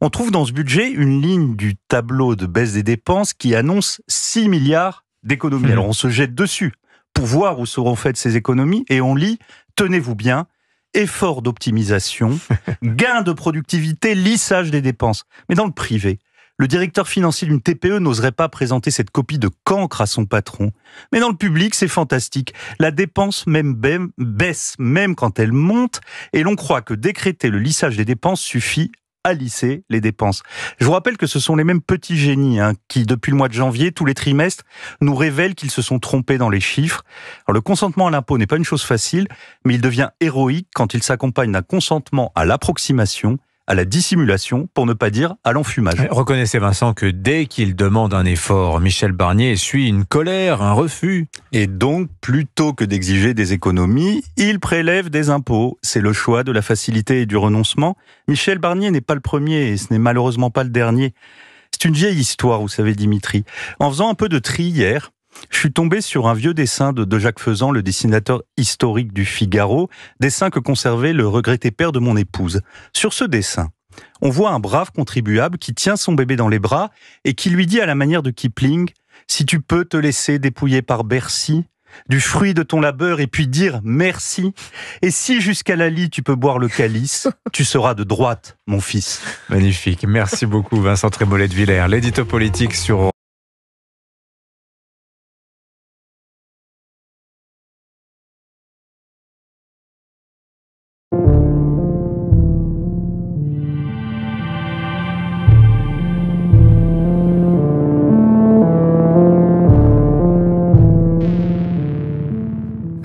on trouve dans ce budget une ligne du tableau de baisse des dépenses qui annonce 6 milliards d'économies. Mmh. Alors on se jette dessus pour voir où seront faites ces économies et on lit, tenez-vous bien, effort d'optimisation, gain de productivité, lissage des dépenses. Mais dans le privé, le directeur financier d'une TPE n'oserait pas présenter cette copie de cancre à son patron. Mais dans le public, c'est fantastique. La dépense même baisse, même quand elle monte, et l'on croit que décréter le lissage des dépenses suffit à lisser les dépenses. Je vous rappelle que ce sont les mêmes petits génies hein, qui, depuis le mois de janvier, tous les trimestres, nous révèlent qu'ils se sont trompés dans les chiffres. le consentement à l'impôt n'est pas une chose facile, mais il devient héroïque quand il s'accompagne d'un consentement à l'approximation à la dissimulation, pour ne pas dire à l'enfumage. Reconnaissez Vincent que dès qu'il demande un effort, Michel Barnier suit une colère, un refus. Et donc, plutôt que d'exiger des économies, il prélève des impôts. C'est le choix de la facilité et du renoncement. Michel Barnier n'est pas le premier et ce n'est malheureusement pas le dernier. C'est une vieille histoire, vous savez, Dimitri. En faisant un peu de tri hier, je suis tombé sur un vieux dessin de, de Jacques Faisan, le dessinateur historique du Figaro, dessin que conservait le regretté père de mon épouse. Sur ce dessin, on voit un brave contribuable qui tient son bébé dans les bras et qui lui dit à la manière de Kipling Si tu peux te laisser dépouiller par Bercy, du fruit de ton labeur et puis dire merci, et si jusqu'à la lit tu peux boire le calice, tu seras de droite, mon fils. Magnifique. Merci beaucoup, Vincent Trémollet de Villers, l'édito politique sur